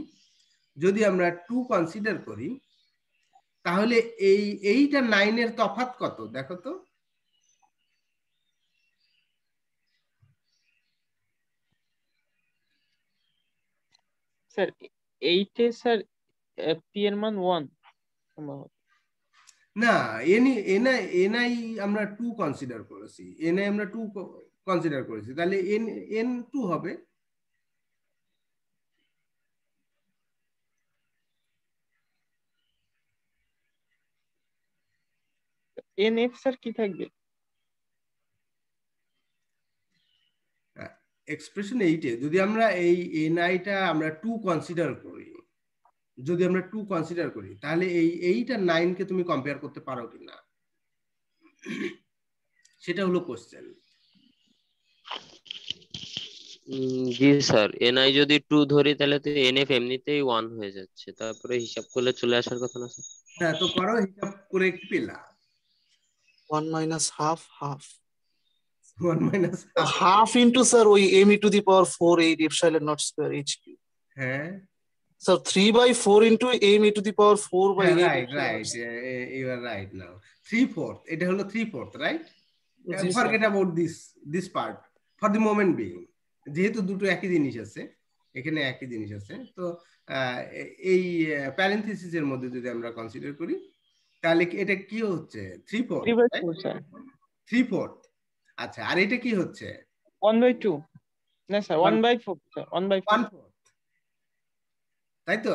যদি আমরা টু কনসিডার করি তাহলে এই এইটা নাইনের তফাত কত দেখো তো স্যার এইটে স্যার পি এর মান 1 ওয়ান না এনি এনআই এনআই আমরা 2 কনসিডার করেছি এনআই আমরা 2 কনসিডার করেছি তাহলে এন এন 2 হবে এন এফ স্যার কি থাকবে এক্সপ্রেশন এইটে যদি আমরা এই এনআইটা আমরা টু কনসিডার করি যদি আমরা টু কনসিডার করি তাহলে এই এইট আর নাইনকে তুমি কম্পেয়ার করতে পারো কি না সেটা হলো কোশ্চেন জি স্যার এনআই যদি টু ধরি তাহলে তো এনএফ এমনিতেই ওয়ান হয়ে যাচ্ছে তারপরে হিসাব করলে চলে আসার কথা না স্যার হ্যাঁ তো করো হিসাব করে কি পেলা one minus half half 1 minus half, half into sir ওই m e to the power 4 8 epsilon not square h cube হ্যাঁ sir 3 by 4 into m e to the power 4 by yeah, 8 right right yeah, you are right now 3 fourth এটা হলো 3 fourth right yes, forget sir. about this this part for the moment being যেহেতু দুটো একই জিনিস আছে এখানে একই জিনিস আছে তো এই প্যারেন্থেসিস এর মধ্যে যদি আমরা কনসিডার করি তাহলে এটা কি হচ্ছে 3 4 3 4 3 4 আচ্ছা আর এটা কি হচ্ছে 1 2 না স্যার 1 4 1 তাই তো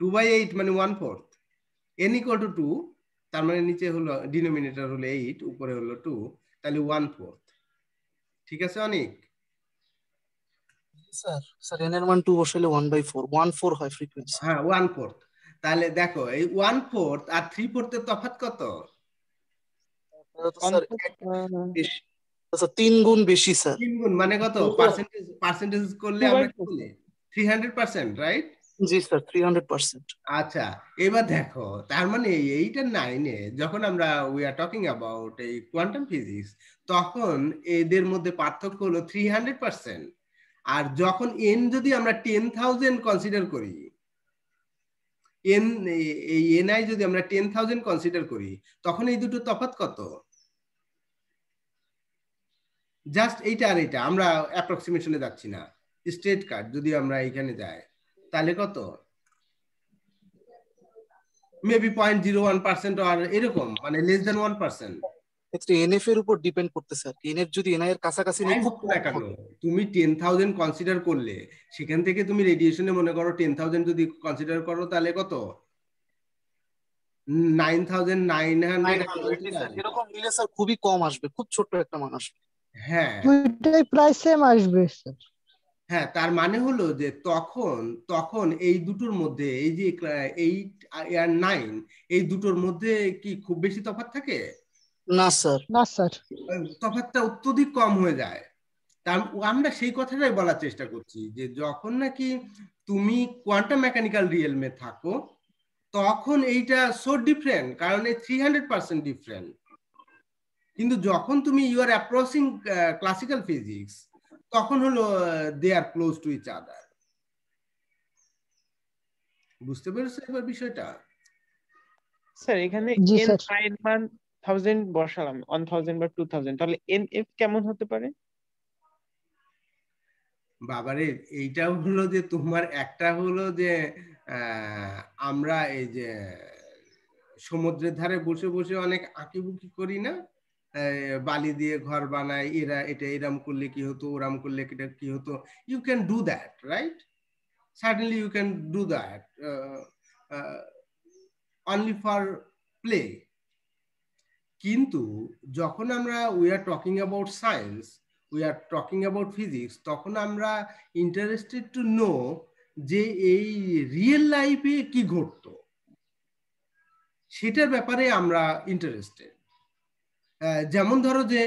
2 8 মানে 1 n টু 2 তার মানে নিচে হলো ডিনোমিনেটর হলো 8 উপরে হলো 2 তাহলে 1 ঠিক আছে স্যার স্যার n এর মান 2 বসালে 1 বাই 4 1 4 হয় ফ্রিকোয়েন্সি হ্যাঁ 1 ফোর্থ তাহলে দেখো এই 1 ফোর্থ আর 3 ফোর্থের তফাৎ কত আচ্ছা তিন গুণ বেশি স্যার তিন গুণ মানে কত পার্সেন্টেজ পার্সেন্টেজ করলে আমরা 300% রাইট জি স্যার 300% আচ্ছা এবার দেখো তার মানে এইটা নাইনে যখন আমরা উই আর টকিং অ্যাবাউট এই কোয়ান্টাম ফিজিক্স তখন এদের মধ্যে পার্থক্য হলো 300% আর যখন এন যদি আমরা 10000 কনসিডার করি এন এই এনআই যদি আমরা 10000 কনসিডার করি তখন এই দুটো তফাৎ কত জাস্ট এইটা আর এইটা আমরা অ্যাপ্রক্সিমেশনে যাচ্ছি না স্টেট কার্ড যদি আমরা এখানে যাই তাহলে কত maybe point zero one percent আর এরকম মানে লেস দেন ওয়ান পার্সেন্ট কাছাকাছি তুমি টেন থাউজেন্ড কনসিডার করলে সেখান থেকে তুমি রেডিয়েশনে মনে করো টেন থাউজেন্ড যদি কনসিডার করো তাহলে কত নাইন থাউজেন্ড নাইন খুবই কম আসবে খুব ছোট্ট একটা মান আসবে হ্যাঁ দুইটাই প্রায় সেম আসবে হ্যাঁ তার মানে হলো যে তখন তখন এই দুটোর মধ্যে এই যে এইট আর নাইন এই দুটোর মধ্যে কি খুব বেশি তফাৎ থাকে না স্যার না স্যার তফাৎটা অত্যধিক কম হয়ে যায় তার আমরা সেই কথাটাই বলার চেষ্টা করছি যে যখন নাকি তুমি কোয়ান্টাম মেকানিক্যাল রিয়েলমে থাকো তখন এইটা সো ডিফারেন্ট কারণ এই থ্রি হান্ড্রেড পার্সেন্ট ডিফারেন্ট কিন্তু যখন তুমি you are approaching classical physics তখন হলো they are close to each other বুঝতে পেরেছো এবার বিষয়টা স্যার এখানে এন এর মান 1000 বসালাম 1000 বা 2000 তাহলে এন এফ কেমন হতে পারে বাবারে এইটা হলো যে তোমার একটা হলো যে আমরা এই যে সমুদ্রের ধারে বসে বসে অনেক আঁকিবুকি করি না বালি দিয়ে ঘর বানায় এরা এটা এরাম করলে কি হতো ওরাম করলে এটা কি হতো you can do that right suddenly you can do that only for play কিন্তু যখন আমরা we are talking about science we are talking about physics তখন আমরা ইন্টারেস্টেড টু নো যে এই রিয়েল লাইফে কি ঘটতো সেটার ব্যাপারে আমরা ইন্টারেস্টেড যেমন ধরো যে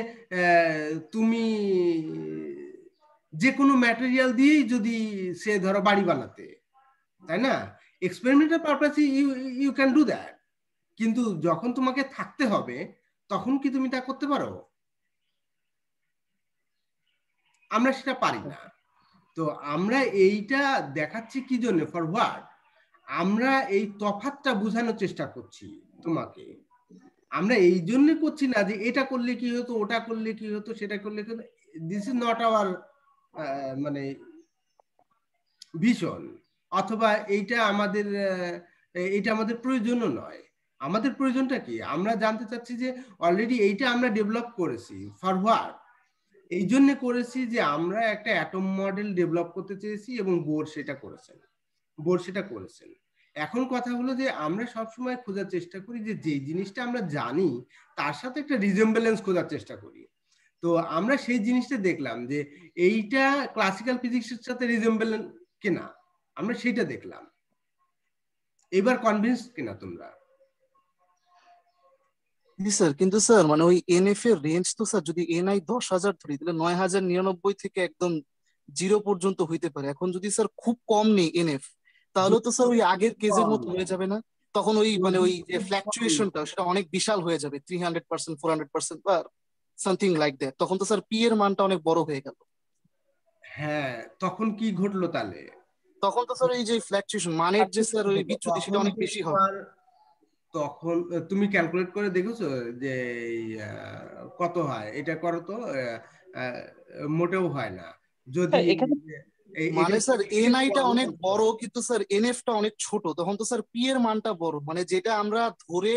তুমি যে কোনো ম্যাটেরিয়াল দিয়েই যদি সে ধরো বাড়ি বানাতে তাই না এক্সপেরিমেন্টের purpose you you can do that কিন্তু যখন তোমাকে থাকতে হবে তখন কি তুমি তা করতে পারো আমরা সেটা পারি না তো আমরা এইটা দেখাচ্ছি কি জন্য ফর হোয়াট আমরা এই তফাতটা বোঝানোর চেষ্টা করছি তোমাকে আমরা এই জন্য করছি না যে এটা করলে কি হতো ওটা করলে কি হতো সেটা করলে কি দিস ইজ নট আওয়ার মানে ভীষণ অথবা এইটা আমাদের এটা আমাদের প্রয়োজনও নয় আমাদের প্রয়োজনটা কি আমরা জানতে চাচ্ছি যে অলরেডি এইটা আমরা ডেভেলপ করেছি ফরওয়ার্ড এই জন্য করেছি যে আমরা একটা অ্যাটম মডেল ডেভেলপ করতে চেয়েছি এবং বোর সেটা করেছেন বোর সেটা করেছেন এখন কথা হলো যে আমরা সবসময় খোঁজার চেষ্টা করি যে যে জিনিসটা আমরা জানি তার সাথে একটা রিজেম্বেলেন্স খোঁজার চেষ্টা করি তো আমরা সেই জিনিসটা দেখলাম যে এইটা ক্লাসিক্যাল ফিজিক্সের সাথে রিজেম্বেলেন্স কিনা আমরা সেটা দেখলাম এবার কনভিন্স কিনা তোমরা জি স্যার কিন্তু স্যার মানে ওই এনএফ এর রেঞ্জ তো স্যার যদি এনআই দশ হাজার ধরি তাহলে নয় হাজার নিরানব্বই থেকে একদম জিরো পর্যন্ত হইতে পারে এখন যদি স্যার খুব কম নেই এনএফ তাহলে তো স্যার ওই আগের কেজের মতো হয়ে যাবে না তখন ওই মানে ওই যে ফ্ল্যাকচুয়েশনটা সেটা অনেক বিশাল হয়ে যাবে three hundred percent four hundred percent বা সামথিং লাইক দ্যাট তখন তো স্যার পি এর মানটা অনেক বড় হয়ে গেল হ্যাঁ তখন কি ঘটলো তাহলে তখন তো স্যার এই যে ফ্ল্যাকচুয়েশন মানের যে স্যার ওই বিচ্যুতি সেটা অনেক বেশি হবে তখন তুমি ক্যালকুলেট করে দেখেছো যে কত হয় এটা করো তো মোটেও হয় না যদি মানে স্যার এনআইটা অনেক বড় কিন্তু স্যার এনএফটা অনেক ছোট তখন তো স্যার পি এর মানটা বড় মানে যেটা আমরা ধরে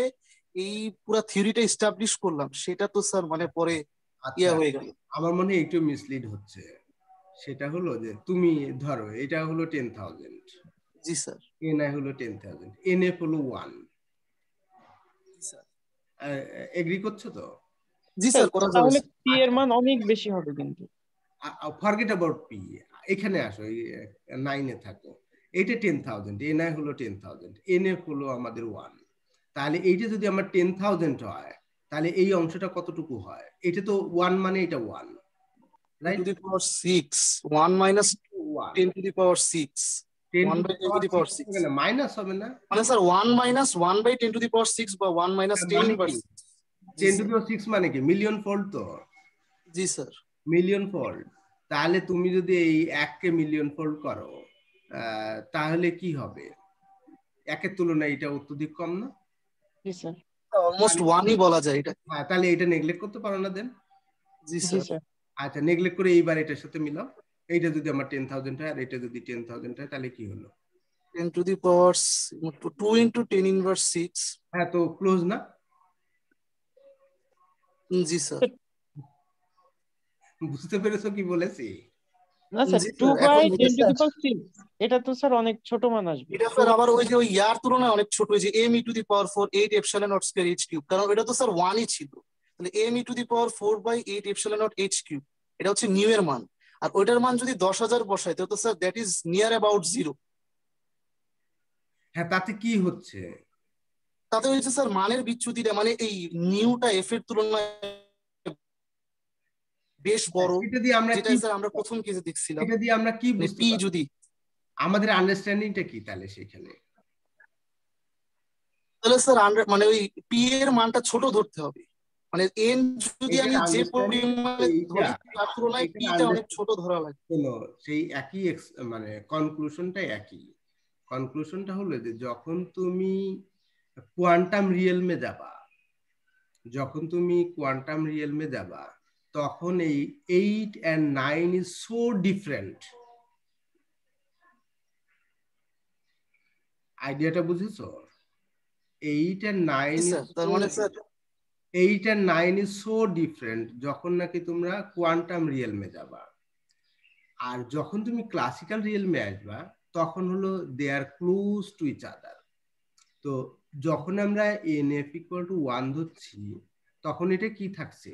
এই পুরো থিওরিটা এস্টাবলিশ করলাম সেটা তো স্যার মানে পরে ইয়া আচ্ছা, হয়ে গেল আমার মনে একটু মিসলিড হচ্ছে সেটা হলো যে তুমি ধরো এটা হলো টেন থাউজেন্ড জি স্যার এন আই হলো টেন থাউজেন্ড এনএফ হলো ওয়ান এগ্রি করছো তো জি স্যার করা পি এর মান অনেক বেশি হবে কিন্তু ফরগেট অ্যাবাউট পি এখানে আসো নাইনে থাকো এটা টেন থাউজেন্ড এন আই হলো টেন থাউজেন্ড এন এফ হলো আমাদের ওয়ান তাহলে এইটা যদি আমার টেন থাউজেন্ড হয় তাহলে এই অংশটা কতটুকু হয় এটা তো ওয়ান মানে এটা one power six one minus ten to the power six minus হবে না sir one minus one by ten power six বা ওয়ান মাইনাস সিক্স মানে কি মিলিয়ন ফল্ট তো জি স্যার মিলিয়ন ফোল্ড তাহলে তুমি যদি এই এককে মিলিয়ন ফোল্ড করো তাহলে কি হবে একের তুলনায় এটা অত্যধিক কম না অলমোস্ট ওয়ানই বলা যায় এটা হ্যাঁ তাহলে এটা নেগলেক্ট করতে পারো না দেন জি স্যার আচ্ছা নেগলেক্ট করে এইবার এটার সাথে মিলাও এইটা যদি আমার টেন থাউজেন্ড হয় আর এটা যদি টেন থাউজেন্ড হয় তাহলে কি হলো ten to the power two into ten inverse six হ্যাঁ তো ক্লোজ না জি স্যার বুঝতে পেরেছো কি বলেছি না স্যার 2 বাই 10 টু এটা তো স্যার অনেক ছোট মান আসবে এটা স্যার আবার ওই যে ওই ইয়ার তুলনায় অনেক ছোট যে m e to the power four eight epsilon naught square h cube কারণ এটা তো স্যার 1ই ছিল তাহলে m e to the power four by eight epsilon naught h cube এটা হচ্ছে নিউ এর মান আর ওইটার মান যদি দশ হাজার বসায় তাহলে তো sir that is near about zero হ্যাঁ তাতে কি হচ্ছে তাতে হচ্ছে স্যার মানের বিচ্যুতিটা মানে এই নিউটা এফ এর তুলনায় বেশ বড় এটা হ্যাঁ, দিয়ে আমরা যেটা স্যার আমরা প্রথম কেসে দেখছিলাম এটা দিয়ে আমরা কি মানে পি যদি আমাদের আন্ডারস্ট্যান্ডিংটা কি তাহলে সেখানে তাহলে স্যার মানে ওই পি এর মানটা ছোট ধরতে হবে মানে এন যদি আমি যে পরিমাণে ধরি তার তুলনায় টা অনেক ছোট ধরা লাগে সেই একই মানে কনক্লুশনটা একই কনক্লুশনটা হলো যে যখন তুমি কোয়ান্টাম রিয়েলমে যাবা যখন তুমি কোয়ান্টাম রিয়েলমে যাবা তখন এই eight and nine is so different আইডিয়াটা বুঝেছ eight and nine eight and nine is so different যখন নাকি তোমরা কোয়ান্টাম রিয়েলমে যাবা আর যখন তুমি ক্লাসিক্যাল রিয়েলমে আসবা তখন হলো they are close to each other তো যখন আমরা n f equal to one ধরছি তখন এটা কি থাকছে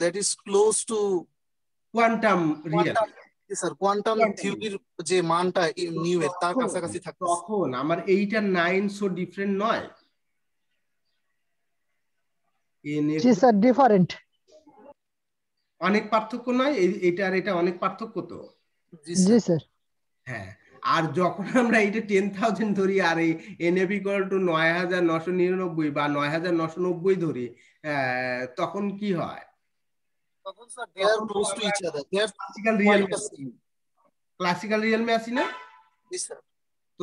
that is close to quantum real sir quantum থিওরির যে মানটা নিউ এর তার কাছাকাছি থাকে তখন আমার এইটা নাইন সো ডিফারেন্ট নয় অনেক পার্থক্য নয় এটা আর এটা অনেক পার্থক্য তো হ্যাঁ আর যখন আমরা এইটা টেন থাউজেন্ড ধরি আর এই এনএফ ইকুয়াল টু নয় হাজার নশো নিরানব্বই বা নয় হাজার নশো নব্বই ধরি তখন কি হয় close to each other. They classical real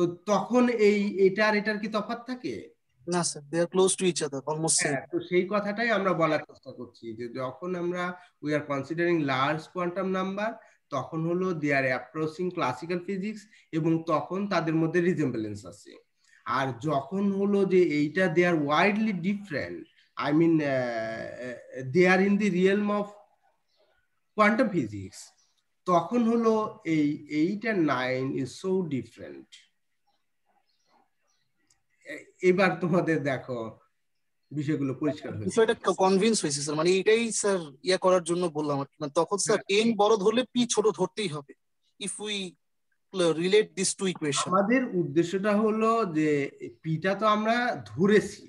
তো তখন এই এটার এটার কি তফাৎ থাকে না sir they are close to each other almost same তো সেই কথাটাই আমরা বলার চেষ্টা করছি যে যখন আমরা we are considering large quantum number তখন হলো they are approaching classical physics এবং তখন তাদের মধ্যে রিজেম্বলেন্স আছে আর যখন হলো যে এইটা they are widely different I mean they are in the realm of quantum physics তখন হলো এই eight and nine is so different এবার তোমাদের দেখো বিষয়গুলো পরিষ্কার হয়েছে বিষয়টা কনভিন্স হয়েছে স্যার মানে এটাই স্যার ইয়া করার জন্য বললাম মানে তখন স্যার এন বড় ধরলে পি ছোট ধরতেই হবে if we relate this to equation আমাদের উদ্দেশ্যটা হলো যে পিটা তো আমরা ধরেছি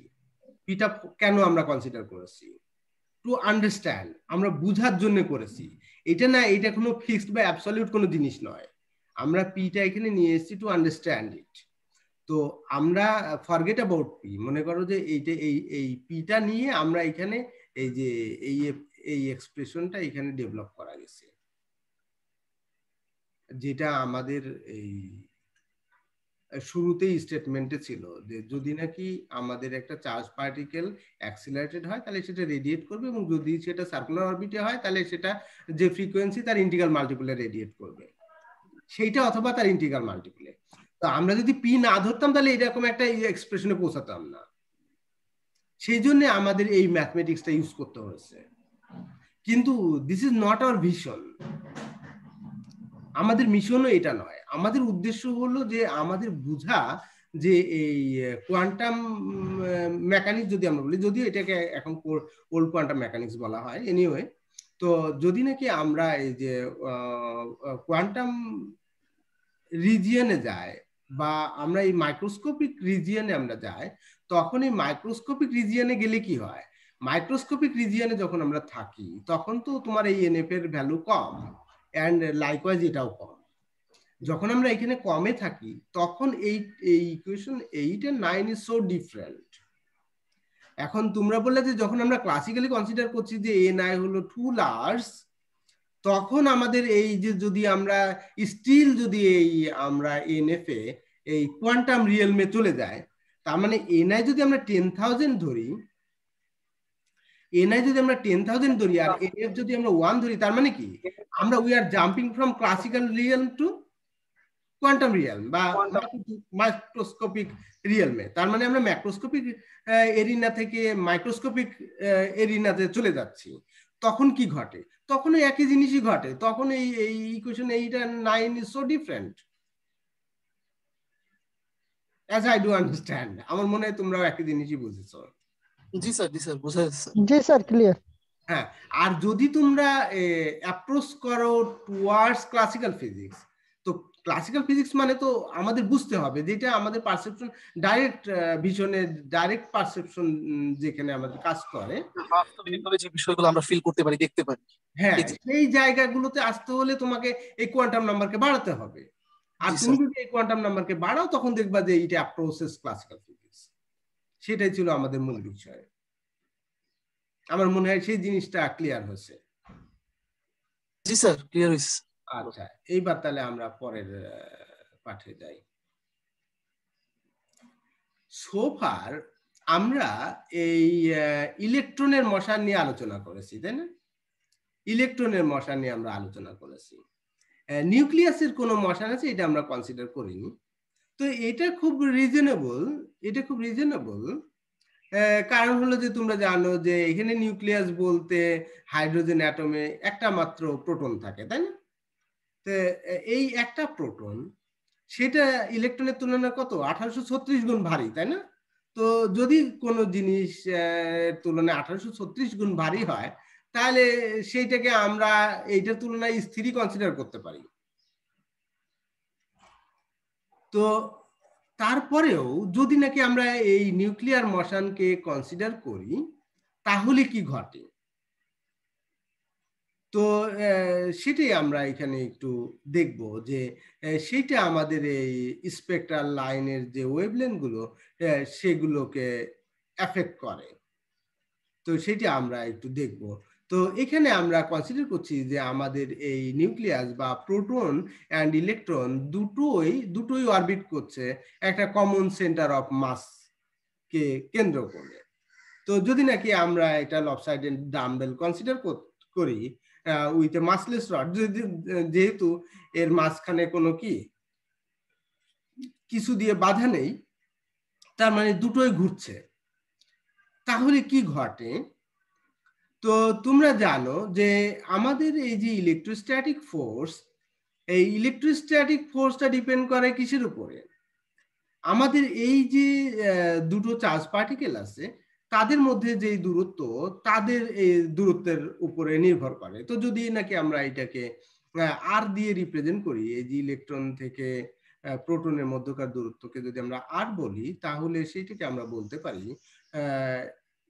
পিটা কেন আমরা কনসিডার করেছি টু আন্ডারস্ট্যান্ড আমরা বুঝার জন্য করেছি এটা না এটা কোনো ফিক্সড বা অ্যাবসলিউট কোনো জিনিস নয় আমরা পিটা এখানে নিয়ে এসেছি টু আন্ডারস্ট্যান্ড ইট তো আমরা ফরগেট অ্যাবাউট পি মনে করো যে এইটা এই এই পিটা নিয়ে আমরা এখানে এই যে এই এই এক্সপ্রেশনটা এখানে ডেভেলপ করা গেছে যেটা আমাদের এই শুরুতেই স্টেটমেন্টে ছিল যে যদি নাকি আমাদের একটা চার্জ পার্টিকেল অ্যাক্সিলারেটেড হয় তাহলে সেটা রেডিয়েট করবে এবং যদি সেটা সার্কুলার অরবিটে হয় তাহলে সেটা যে ফ্রিকোয়েন্সি তার ইন্টিগ্রাল মাল্টিপ্লে রেডিয়েট করবে সেইটা অথবা তার ইন্টিগ্রাল মাল্টিপ্লে তো আমরা যদি পি না ধরতাম তাহলে এরকম একটা এক্সপ্রেশনে পৌঁছাতাম না সেই জন্য আমাদের এই ম্যাথমেটিক্সটা ইউজ করতে হয়েছে কিন্তু this is not our vision আমাদের মিশনও এটা নয় আমাদের উদ্দেশ্য হলো যে আমাদের বুঝা যে এই কোয়ান্টাম মেকানিক যদি আমরা বলি যদিও এটাকে এখন ওল্ড কোয়ান্টাম মেকানিক্স বলা হয় এনিওয়ে তো যদি নাকি আমরা এই যে কোয়ান্টাম রিজিয়নে যায় বা আমরা এই মাইক্রোস্কোপিক রিজিয়নে আমরা যাই তখন এই মাইক্রোস্কোপিক রিজিয়নে গেলে কি হয় মাইক্রোস্কোপিক রিজিয়নে যখন আমরা থাকি তখন তো তোমার এই এনএফ এর ভ্যালু কম অ্যান্ড লাইকওয়াইজ এটাও কম যখন আমরা এখানে কমে থাকি তখন এই এই equation eight and nine is so different এখন তোমরা বললে যে যখন আমরা ক্লাসিক্যালি কনসিডার করছি যে এন আই হলো টু লার্জ তখন আমাদের এই যে যদি আমরা স্টিল যদি এই আমরা এফ এ এই কোয়ান্টাম রিয়েলমে চলে যায় তার মানে এন আই যদি আমরা টেন থাউজেন্ড ধরি এন আই যদি আমরা টেন থাউজেন্ড ধরি আর এন এফ যদি আমরা ওয়ান ধরি তার মানে কি আমরা we are jumping from classical real to quantum real বা মাইক্রোস্কোপিক রিয়েলমে তার মানে আমরা ম্যাক্রোস্কোপিক এরিনা থেকে মাইক্রোস্কোপিক এরিনাতে চলে যাচ্ছি তখন কি ঘটে তখন একই জিনিসই ঘটে তখন এই এই equation eight nine is so different as I do understand আমার মনে হয় তোমরাও একই জিনিসই বুঝেছো জি স্যার জি স্যার বুঝা যাচ্ছে জি স্যার ক্লিয়ার হ্যাঁ আর যদি তোমরা অ্যাপ্রোচ করো টুয়ার্ডস ক্লাসিক্যাল ফিজিক্স তো ক্লাসিক্যাল ফিজিক্স মানে তো আমাদের বুঝতে হবে যেটা আমাদের পারসেপশন ডাইরেক্ট ভিশনে ডাইরেক্ট পারসেপশন যেখানে আমাদের কাজ করে যে বিষয়গুলো আমরা ফিল করতে পারি দেখতে পারি হ্যাঁ সেই জায়গাগুলোতে আসতে হলে তোমাকে এই কোয়ান্টাম নাম্বারকে বাড়াতে হবে আর তুমি যদি এই কোয়ান্টাম নাম্বারকে বাড়াও তখন দেখবা যে এটা প্রসেস ক্লাসিক্যাল ফিজিক্স সেটাই ছিল আমাদের মূল বিষয় আমার মনে হয় সেই জিনিসটা ক্লিয়ার হয়েছে জি স্যার ক্লিয়ার হয়েছে আচ্ছা এইবার তাহলে আমরা পরের পাঠে যাই সোফার আমরা এই ইলেকট্রনের মশা নিয়ে আলোচনা করেছি তাই না ইলেকট্রনের মশা নিয়ে আমরা আলোচনা করেছি নিউক্লিয়াসের কোনো মশা আছে এটা আমরা কনসিডার করিনি তো এটা খুব রিজনেবল এটা খুব রিজনেবল কারণ হলো যে তোমরা জানো যে এখানে নিউক্লিয়াস বলতে হাইড্রোজেন অ্যাটমে একটা মাত্র প্রোটন থাকে তাই না এই একটা প্রোটন সেটা ইলেকট্রনের তুলনায় কত আঠারোশো ছত্রিশ গুণ ভারী তাই না তো যদি কোনো জিনিস তুলনায় আঠারোশো ছত্রিশ গুণ ভারী হয় তাহলে সেইটাকে আমরা এইটার তুলনায় স্থিরই কনসিডার করতে পারি তো তারপরেও যদি নাকি আমরা এই নিউক্লিয়ার মশানকে কনসিডার করি তাহলে কি ঘটে তো সেটাই আমরা এখানে একটু দেখব যে সেটা আমাদের এই স্পেক্ট্রাল লাইনের যে ওয়েবলেনগুলো সেগুলোকে এফেক্ট করে তো সেটি আমরা একটু দেখব তো এখানে আমরা কনসিডার করছি যে আমাদের এই নিউক্লিয়াস বা প্রোটন অ্যান্ড ইলেকট্রন দুটোই দুটোই অরবিট করছে একটা কমন সেন্টার অফ মাস কে কেন্দ্র করে তো যদি নাকি আমরা এটা লবসাইডের ডাম্বেল কনসিডার করি উইথ এ মাসলেস রড যেহেতু এর মাঝখানে কোনো কি কিছু দিয়ে বাধা নেই তার মানে দুটোই ঘুরছে তাহলে কি ঘটে তো তোমরা জানো যে আমাদের এই যে ইলেকট্রোস্ট্যাটিক ফোর্স এই ইলেকট্রোস্ট্যাটিক ফোর্সটা ডিপেন্ড করে কিসের উপরে আমাদের এই যে দুটো চার্জ পার্টিকেল আছে তাদের মধ্যে যে দূরত্ব তাদের এই দূরত্বের উপরে নির্ভর করে তো যদি নাকি আমরা এটাকে আর দিয়ে রিপ্রেজেন্ট করি এই যে ইলেকট্রন থেকে প্রোটনের মধ্যকার দূরত্বকে যদি আমরা আর বলি তাহলে সেটিকে আমরা বলতে পারি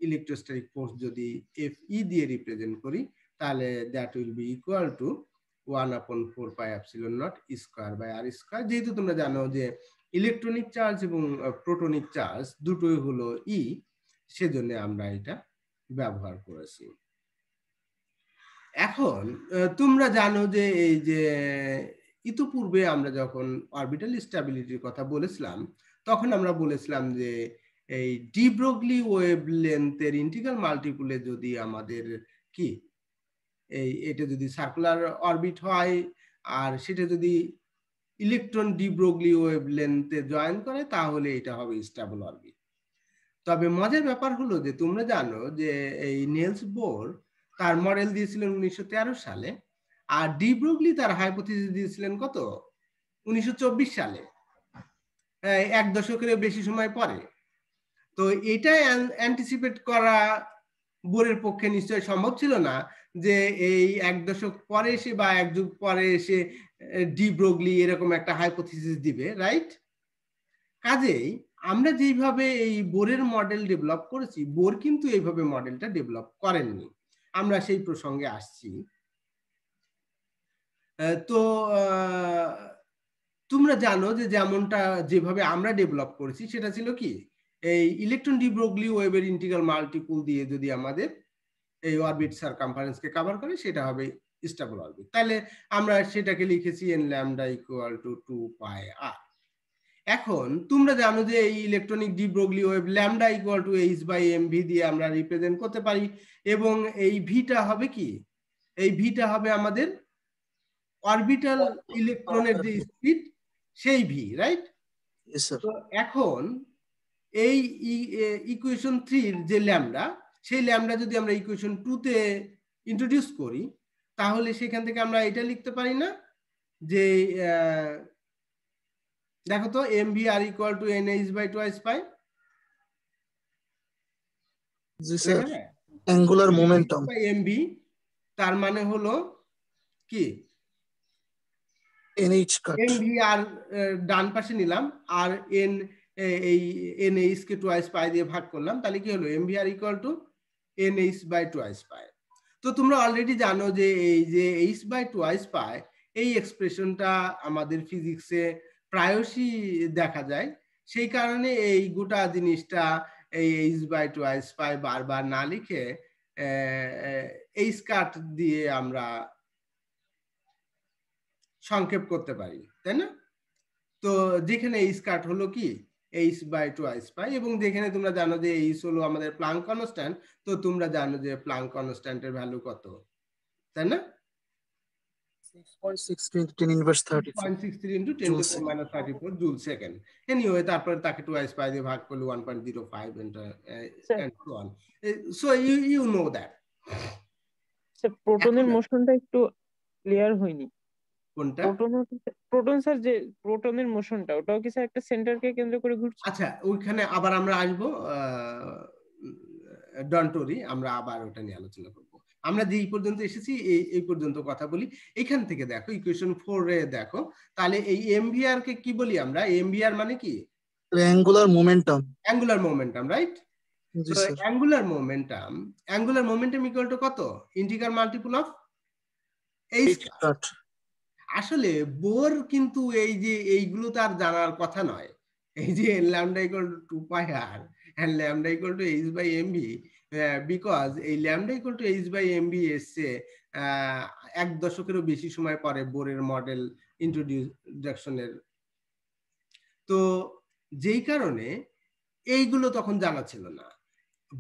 ইলেকট্রোস্ট্যাটিক ফোর্স যদি এফ ই দিয়ে রিপ্রেজেন্ট করি তাহলে that will be equal to one upon four pi epsilon not square by R square যেহেতু তোমরা জানো যে ইলেকট্রনিক চার্জ এবং প্রোটনিক চার্জ দুটোই হলো ই e, সেজন্য আমরা এটা ব্যবহার করেছি এখন তোমরা জানো যে এই যে ইতোপূর্বে আমরা যখন অরবিটাল স্ট্যাবিলিটির কথা বলেছিলাম তখন আমরা বলেছিলাম যে এই ডিব্রোগলি ওয়েব লেন্থের ইন্টিগ্রাল মাল্টিপুলে যদি আমাদের কি এই এটা যদি সার্কুলার অরবিট হয় আর সেটা যদি ইলেকট্রন ডিব্রোগলি ওয়েব লেন্থে জয়েন করে তাহলে এটা হবে স্টেবল অরবিট তবে মজার ব্যাপার হলো যে তোমরা জানো যে এই নেলস বোর তার মডেল দিয়েছিলেন উনিশশো সালে আর ডিব্রুগলি তার হাইপোথিস দিয়েছিলেন কত উনিশশো সালে এক দশকেরও বেশি সময় পরে তো এটা অ্যান্টিসিপেট করা বোরের পক্ষে নিশ্চয় সম্ভব ছিল না যে এই এক দশক পরে এসে বা এক যুগ পরে এসে ডিব্রোগলি এরকম একটা হাইপোথিস দিবে রাইট কাজেই আমরা যেইভাবে এই বোরের মডেল ডেভেলপ করেছি বোর কিন্তু এইভাবে মডেলটা ডেভেলপ করেননি আমরা সেই প্রসঙ্গে আসছি তো তোমরা জানো যে যেমনটা যেভাবে আমরা ডেভেলপ করেছি সেটা ছিল কি এই ইলেকট্রন ডিব্রোগলি ওয়েবের ইন্টিগ্রাল মাল্টিপুল দিয়ে যদি আমাদের এই অরবিট সারকামফারেন্সকে কভার করে সেটা হবে স্টেবল অরবিট তাহলে আমরা সেটাকে লিখেছি n lambda equal to two pi r এখন তোমরা জানো যে এই electronic de Broglie wave lambda equal to h by m v দিয়ে আমরা রিপ্রেজেন্ট করতে পারি এবং এই ভিটা হবে কি এই ভিটা হবে আমাদের অরবিটাল ইলেকট্রনের যে স্পিড সেই ভি রাইট এখন এই ইকুয়েশন e, থ্রির যে ল্যামডা সেই ল্যামডা যদি আমরা ইকুয়েশন টুতে ইন্ট্রোডিউস করি তাহলে সেখান থেকে আমরা এটা লিখতে পারি না যে দেখো তো m v r equal to n h by twice pi angular momentum m তার মানে হলো কি এন এইচ আর ডান পাশে নিলাম আর এন এই এন এইচ কে টুয়াইস পাই দিয়ে ভাগ করলাম তাহলে কি হলো m v r equal to n h by twice pi তো তোমরা অলরেডি জানো যে এই যে এইচ বাই টুয়াইস পাই এই এক্সপ্রেশনটা আমাদের ফিজিক্সে প্রায়শই দেখা যায় সেই কারণে এই গোটা জিনিসটা এই h by twice pi বারবার না লিখে এইচ কাট দিয়ে আমরা সংক্ষেপ করতে পারি তাই না তো যেখানে এই স্কার্ট হলো কি h by twice pi এবং যেখানে তোমরা জানো যে এইচ হলো আমাদের প্লাং কনস্ট্যান্ট তো তোমরা জানো যে প্লাং কনস্ট্যান্টের ভ্যালু কত তাই না প্রোটনের uh, uh, মোশনটা একটু ক্লিয়ার হয়নি প্রোটন স্যার যে প্রোটনের মোশনটা ওটাও কি স্যার একটা সেন্টারকে কেন্দ্র করে আচ্ছা ওইখানে আবার আমরা আসবো ডন্টরি আমরা আবার ওটা নিয়ে আলোচনা করবো আমরা যেই পর্যন্ত এসেছি এই এই পর্যন্ত কথা বলি এখান থেকে দেখো ইকুয়েশন ফোর এ দেখো তাহলে এই এমভিআর কে কি বলি আমরা এমভিআর মানে কি angular momentum angular momentum right angular momentum angular momentum equal to কত ইন্টিগ্রাল মাল্টিপল অফ এইচ আসলে বোর কিন্তু এই যে এইগুলো তার জানার কথা নয় এই যে lambda equal to pi r and lambda equal to h by m v because হ্যাঁ, এই lambda equal to h by m v এসছে এক দশকেরও বেশি সময় পরে বোরের মডেল ইন্ট্রোডিউকশনের তো যেই কারণে এইগুলো তখন জানা ছিল না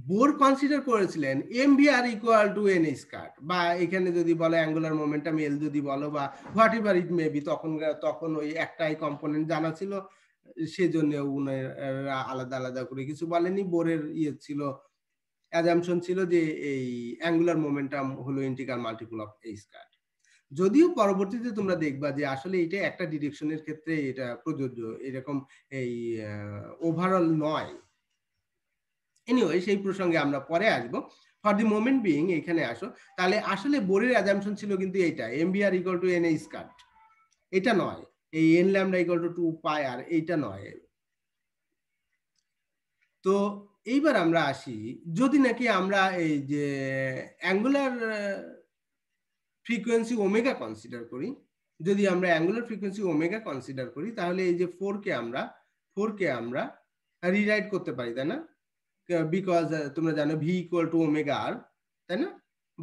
বোর কনসিডার করেছিলেন m v r equal to n s cut বা এখানে যদি বলো অ্যাঙ্গুলার মোমেন্টাম এল যদি বলো বা হোয়াট এভার ইট বি তখন তখন ওই একটাই কম্পোনেন্ট জানা ছিল সেজন্য উনারা আলাদা আলাদা করে কিছু বলেনি বোরের ইয়ে ছিল অ্যাজামশন ছিল যে এই অ্যাঙ্গুলার মোমেন্টাম হলো ইন্টিগ্রাল মাল্টিপল অফ এই স্কয়ার যদিও পরবর্তীতে তোমরা দেখবা যে আসলে এটা একটা ডিরেকশনের ক্ষেত্রে এটা প্রযোজ্য এরকম এই ওভারঅল নয় এনিওয়ে সেই প্রসঙ্গে আমরা পরে আসব ফর দি মোমেন্ট বিইং এখানে আসো তাহলে আসলে বোরের অ্যাজামশন ছিল কিন্তু এটা r equal to n a cut এটা নয় এই n lambda equal to two pi r এইটা নয় তো এইবার আমরা আসি যদি নাকি আমরা এই যে অ্যাঙ্গুলার ফ্রিকোয়েন্সি ওমেগা কনসিডার করি যদি আমরা অ্যাঙ্গুলার ফ্রিকোয়েন্সি ওমেগা কনসিডার করি তাহলে এই যে ফোর কে আমরা ফোর কে আমরা রিরাইট করতে পারি তাই না বিকজ তোমরা জানো v equal to omega r তাই না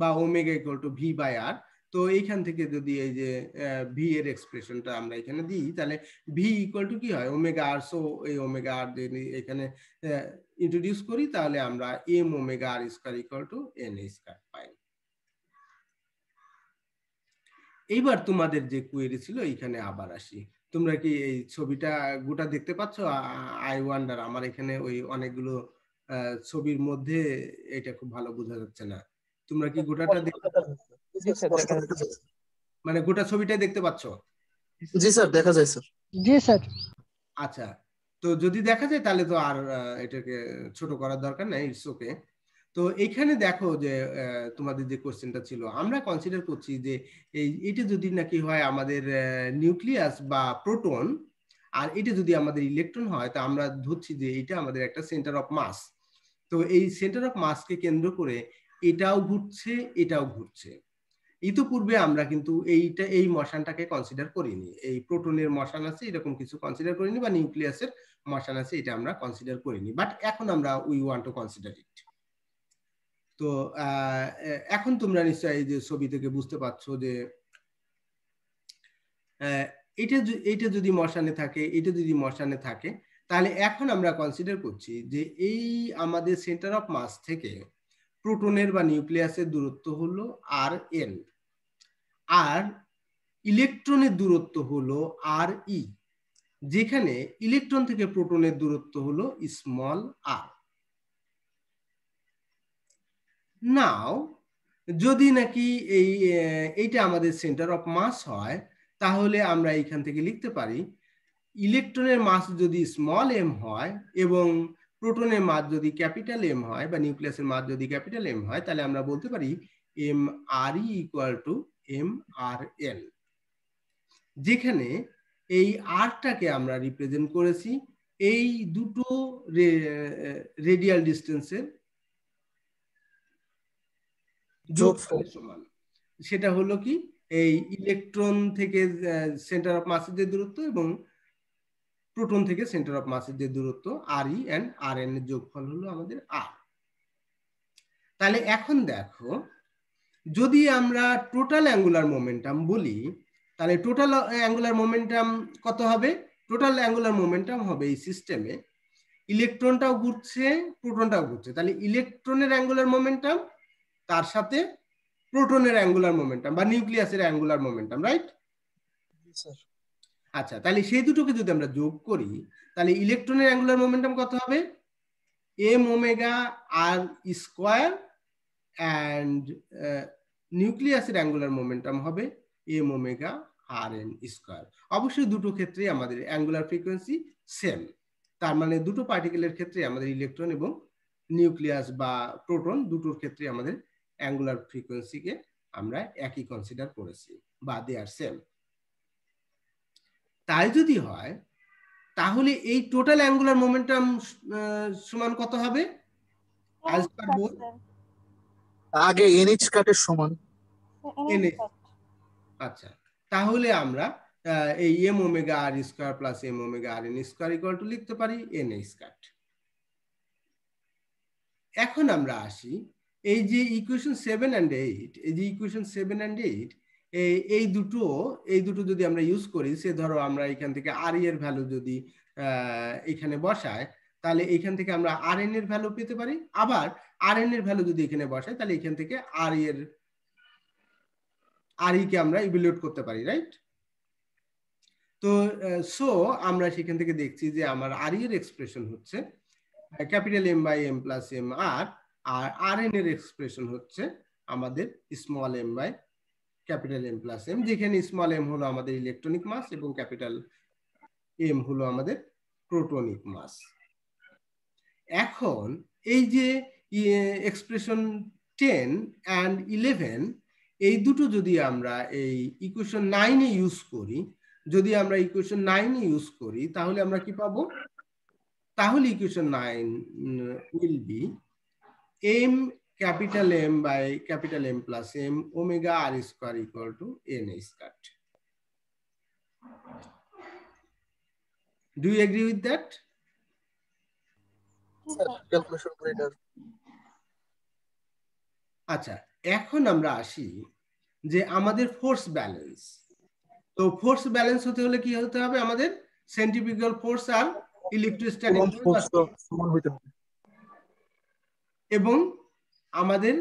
বা omega equal to v by r তো এইখান থেকে যদি এই যে ভি এর এক্সপ্রেশনটা আমরা এখানে দিই তাহলে ভি ইকুয়াল টু কি হয় ওমেগা আর সো এই ওমেগা আর এখানে ইন্ট্রোডিউস করি তাহলে আমরা m omega r square equal to n square pi এইবার তোমাদের যে কুয়েরি ছিল এখানে আবার আসি তোমরা কি এই ছবিটা গোটা দেখতে পাচ্ছ আই ওয়ান্ডার আমার এখানে ওই অনেকগুলো ছবির মধ্যে এটা খুব ভালো বোঝা যাচ্ছে না তোমরা কি গোটাটা দেখতে মানে গোটা ছবিটাই দেখতে পাচ্ছ জি স্যার দেখা যায় স্যার জি স্যার আচ্ছা তো যদি দেখা যায় তাহলে তো আর এটাকে ছোট করার দরকার নাই ইটস ওকে তো এখানে দেখো যে তোমাদের যে কোশ্চেনটা ছিল আমরা কনসিডার করছি যে এই এটা যদি নাকি হয় আমাদের নিউক্লিয়াস বা প্রোটন আর এটা যদি আমাদের ইলেকট্রন হয় তা আমরা ধরছি যে এটা আমাদের একটা সেন্টার অফ মাস তো এই সেন্টার অফ মাসকে কেন্দ্র করে এটাও ঘুরছে এটাও ঘুরছে ইতিপূর্বে আমরা কিন্তু এইটা এই মশানটাকে কনসিডার করিনি এই প্রোটনের মশান আছে এরকম কিছু কনসিডার করিনি বা নিউক্লিয়াসের মশান আছে এটা আমরা কনসিডার করিনি বাট এখন আমরা we want to consider it তো এখন তোমরা নিশ্চয়ই যে ছবি থেকে বুঝতে পারছো যে এটা এটা যদি মশানে থাকে এটা যদি মশানে থাকে তাহলে এখন আমরা কনসিডার করছি যে এই আমাদের সেন্টার অফ মাস থেকে প্রোটনের বা নিউক্লিয়াসের দূরত্ব হলো আর এন আর ইলেকট্রনের দূরত্ব হলো আর ই e, যেখানে ইলেকট্রন থেকে প্রোটনের দূরত্ব হলো স্মল আর নাও যদি নাকি এই এইটা আমাদের সেন্টার অফ মাস হয় তাহলে আমরা এইখান থেকে লিখতে পারি ইলেকট্রনের মাস যদি স্মল এম হয় এবং প্রোটনের মাস যদি ক্যাপিটাল এম হয় বা নিউক্লিয়াসের মাস যদি ক্যাপিটাল এম হয় তাহলে আমরা বলতে পারি m r equal to m r l যেখানে এই আরটাকে আমরা রিপ্রেজেন্ট করেছি এই দুটো রেডিয়াল ডিস্টেন্সের যোগফলের সমান সেটা হলো কি এই ইলেকট্রন থেকে সেন্টার অফ মাসের যে দূরত্ব এবং প্রোটন থেকে সেন্টার অফ মাসের যে দূরত্ব আর ই অ্যান্ড আর এন এর যোগফল হলো আমাদের আর তাহলে এখন দেখো যদি আমরা টোটাল অ্যাঙ্গুলার মোমেন্টাম বলি তাহলে টোটাল অ্যাঙ্গুলার মোমেন্টাম কত হবে টোটাল অ্যাঙ্গুলার মোমেন্টাম হবে এই সিস্টেমে ইলেকট্রনটাও ঘুরছে প্রোটনটাও ঘুরছে তাহলে ইলেকট্রনের অ্যাঙ্গুলার মোমেন্টাম তার সাথে প্রোটনের অ্যাঙ্গুলার মোমেন্টাম বা নিউক্লিয়াসের অ্যাঙ্গুলার মোমেন্টাম রাইট আচ্ছা তাহলে সেই দুটোকে যদি আমরা যোগ করি তাহলে ইলেকট্রনের অ্যাঙ্গুলার মোমেন্টাম কত হবে m omega r square and নিউক্লিয়াসের অ্যাঙ্গুলার মোমেন্টাম হবে m omega r n square অবশ্যই দুটো ক্ষেত্রে আমাদের অ্যাঙ্গুলার ফ্রিকোয়েন্সি সেম তার মানে দুটো পার্টিকেলের ক্ষেত্রে আমাদের ইলেকট্রন এবং নিউক্লিয়াস বা প্রোটন দুটোর ক্ষেত্রে আমাদের অ্যাঙ্গুলার ফ্রিকোয়েন্সিকে আমরা একই কনসিডার করেছি বা দে আর সেম তাই যদি হয় তাহলে এই টোটাল অ্যাঙ্গুলার মোমেন্টাম সমান কত হবে আগে এনএইচ কাটের সমান এনএস আচ্ছা।, আচ্ছা তাহলে আমরা এই m omega r plus m omega r N equal to লিখতে পারি এন এখন আমরা আসি এই যে ইকুয়েশন সেভেন অ্যান্ড এইট এই যে ইকুয়েশন সেভেন অ্যান্ড এইট এই দুটো এই দুটো যদি আমরা ইউজ করি সে ধরো আমরা এখান থেকে আর এর ভ্যালু যদি এখানে বসায় তাহলে এখান থেকে আমরা আর এর ভ্যালু পেতে পারি আবার আর এর ভ্যালু যদি এখানে বসায় তাহলে এখান থেকে আর এর আর ইকে e আমরা ইভ্যালুয়েট করতে পারি রাইট তো সো আমরা সেখান থেকে দেখছি যে আমার e আর এর এক্সপ্রেশন হচ্ছে capital m by m plus m আর আর আর এন এর এক্সপ্রেশন হচ্ছে আমাদের small m by capital m plus m যেখানে স্মল এম হলো আমাদের ইলেকট্রনিক মাস এবং ক্যাপিটাল এম হলো আমাদের প্রোটনিক মাস এখন এই যে এক্সপ্রেশন টেন অ্যান্ড ইলেভেন এই দুটো যদি আমরা এই ইকুয়েশন নাইনে ইউজ করি যদি আমরা ইকুয়েশন নাইনে ইউজ করি তাহলে আমরা কি পাবো তাহলে equation nine will be m capital m by capital m plus m omega r square equal to N square do you agree with that Sir, আচ্ছা এখন আমরা আসি যে আমাদের ফোর্স ব্যালেন্স তো ফোর্স ব্যালেন্স হতে হলে কি হতে হবে আমাদের সেন্ট্রিফিউগাল ফোর্স আর ইলেকট্রোস্ট্যাটিক সমান হতে হবে এবং আমাদের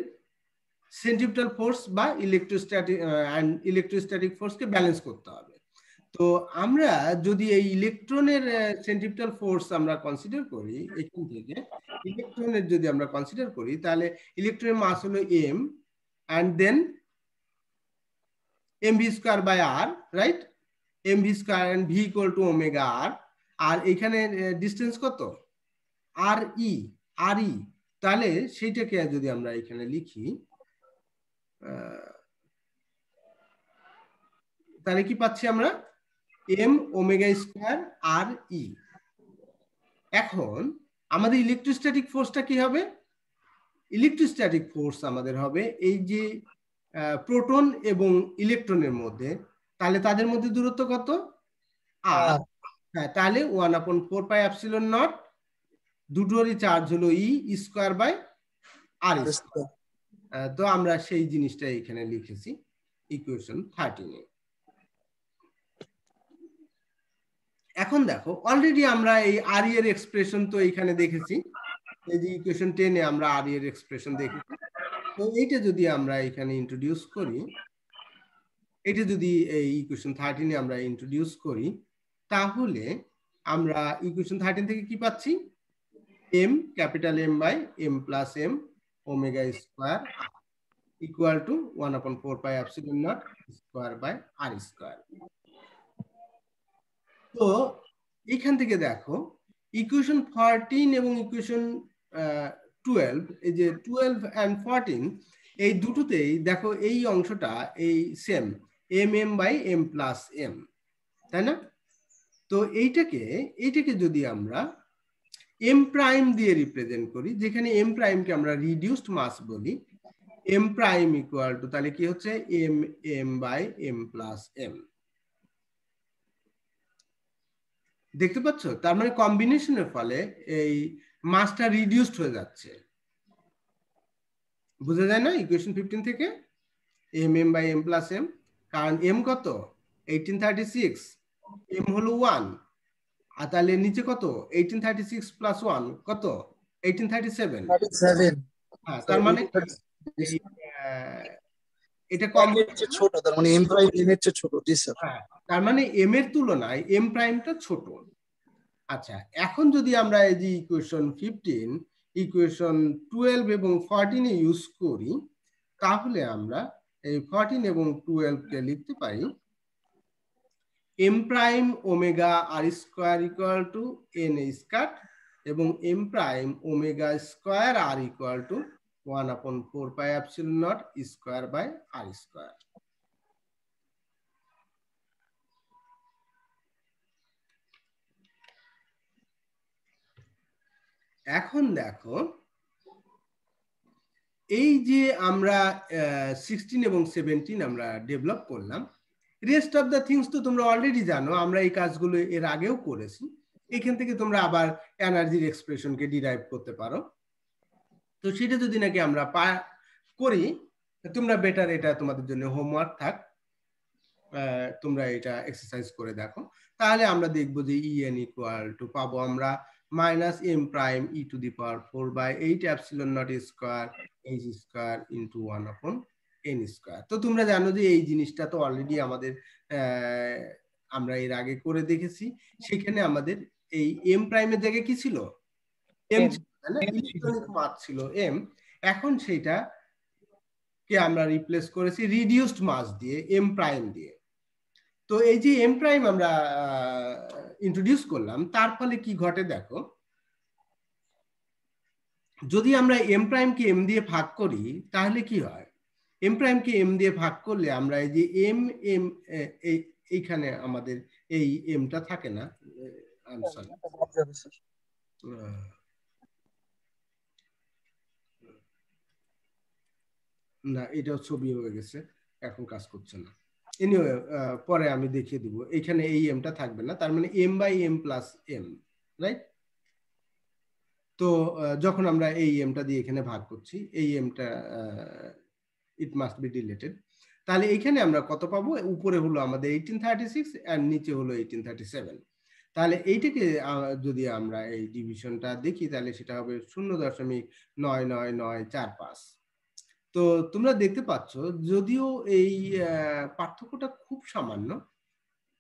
সেন্ট্রিপিটাল ফোর্স বা ইলেকট্রোস্ট্যাটিক এন্ড ইলেকট্রোস্ট্যাটিক ফোর্সকে ব্যালেন্স করতে হবে তো আমরা যদি এই ইলেকট্রনের সেন্ট্রিপিটাল ফোর্স আমরা কনসিডার করি এখান থেকে ইলেকট্রনের যদি আমরা কনসিডার করি তাহলে ইলেকট্রনের মাস হলো m and then mv square by r right mv square and v equal to omega r আর এখানে ডিস্টেন্স কত আর ই আর ই তাহলে সেইটাকে যদি আমরা এখানে লিখি তাহলে কি পাচ্ছি আমরা এম ওমেগা স্কোয়ার আর ই এখন আমাদের ইলেকট্রোস্ট্যাটিক ফোর্সটা কি হবে ইলেকট্রোস্ট্যাটিক ফোর্স আমাদের হবে এই যে প্রোটন এবং ইলেকট্রনের মধ্যে তাহলে তাদের মধ্যে দূরত্ব কত আর হ্যাঁ তাহলে one upon four pi epsilon naught দুটোরই চার্জ হলো ই স্কোয়ার বাই আর তো আমরা সেই জিনিসটা এখানে লিখেছি ইকুয়েশন থার্টিনে এখন দেখো অলরেডি আমরা এই আর e এর এক্সপ্রেশন তো এখানে দেখেছি এই ইকুয়েশন টেনে আমরা আর এর এক্সপ্রেশন দেখি তো এইটা যদি আমরা এখানে ইন্ট্রোডিউস করি এটা যদি এই ইকুয়েশন থার্টিনে আমরা ইন্ট্রোডিউস করি তাহলে আমরা ইকুয়েশন থার্টিন থেকে কি পাচ্ছি m capital m by m plus m omega square equal to one upon four by epsilon not square by R square তো এখান থেকে দেখো ইকুয়েশন ফরটিন এবং ইকুয়েশন টুয়েলভ এই যে টুয়েলভ অ্যান্ড ফোরটিন এই দুটোতেই দেখো এই অংশটা এই same m m by m plus m তাই না তো এইটাকে এইটাকে যদি আমরা এম প্রাইম দিয়ে রিপ্রেজেন্ট করি যেখানে এম প্রাইমকে আমরা রিডিউসড মাস বলি এম প্রাইম ইকুয়াল টু তাহলে কি হচ্ছে m m by m plus m দেখতে পাচ্ছ তার মানে কম্বিনেশনের ফলে এই মাসটা রিডিউসড হয়ে যাচ্ছে বোঝা যায় না ইকুয়েশন ফিফটিন থেকে m m by m plus m কারণ এম কত এইটিন থার্টি সিক্স এম হলো ওয়ান আর তাহলে নিচে কত eighteen thirty six plus one কত এইটিন থার্টি সেভেন হ্যাঁ তার মানে এটা কম হচ্ছে ছোট তার মানে এম প্রাইম এম এর চেয়ে ছোট জি স্যার হ্যাঁ তার মানে এম এর তুলনায় এম প্রাইমটা ছোট আচ্ছা এখন যদি আমরা এই যে ইকুয়েশন ফিফটিন ইকুয়েশন টুয়েলভ এবং ফর্টিনে ইউজ করি তাহলে আমরা এই ফর্টিন এবং টুয়েলভকে লিখতে পারি m prime omega r square equal to n square এবং m prime omega square r equal to one upon four pi epsilon naught square by R square এখন দেখো এই যে আমরা সিক্সটিন এবং সেভেন্টিন আমরা ডেভেলপ করলাম রেস্ট অফ দ্য থিংস তো তোমরা অলরেডি জানো আমরা এই কাজগুলো এর আগেও করেছি এখান থেকে তোমরা আবার এনার্জির এক্সপ্রেশনকে ডিরাইভ করতে পারো তো সেটা যদি নাকি আমরা পা করি তোমরা বেটার এটা তোমাদের জন্য হোমওয়ার্ক থাক তোমরা এটা এক্সারসাইজ করে দেখো তাহলে আমরা দেখবো যে ইএন ইকুয়াল টু পাবো আমরা minus m prime e to the power 4 by 8 epsilon not square h square into 1 upon n square তো তোমরা জানো যে এই জিনিসটা তো অলরেডি আমাদের আমরা এর আগে করে দেখেছি সেখানে আমাদের এই এম প্রাইমের জায়গায় কি ছিল এম ইলেকট্রনিক মাস ছিল এম এখন সেটা কে আমরা রিপ্লেস করেছি রিডিউসড মাস দিয়ে এম প্রাইম দিয়ে তো এই যে এম প্রাইম আমরা ইন্ট্রোডিউস করলাম তার ফলে কি ঘটে দেখো যদি আমরা এম প্রাইমকে এম দিয়ে ভাগ করি তাহলে কি হয় এম প্রাইমকে এম দিয়ে ভাগ করলে আমরা এই যে এম এম এইখানে আমাদের এই এমটা থাকে না না এটা ছবি হয়ে গেছে এখন কাজ করছে না এনিওয়ে uh, পরে আমি দেখিয়ে দিব এখানে এই এমটা থাকবে না তার মানে m by m plus m right তো uh, যখন আমরা এই এমটা দিয়ে এখানে ভাগ করছি এই এমটা ইট মাস্ট বি ডিলেটেড তাহলে এইখানে আমরা কত পাবো উপরে হলো আমাদের এইটিন থার্টি সিক্স আর নিচে হলো এইটিন থার্টি সেভেন তাহলে এইটাকে যদি আমরা এই ডিভিশনটা দেখি তাহলে সেটা হবে শূন্য দশমিক নয় নয় নয় চার পাঁচ তো তোমরা দেখতে পাচ্ছ যদিও এই পার্থক্যটা খুব সামান্য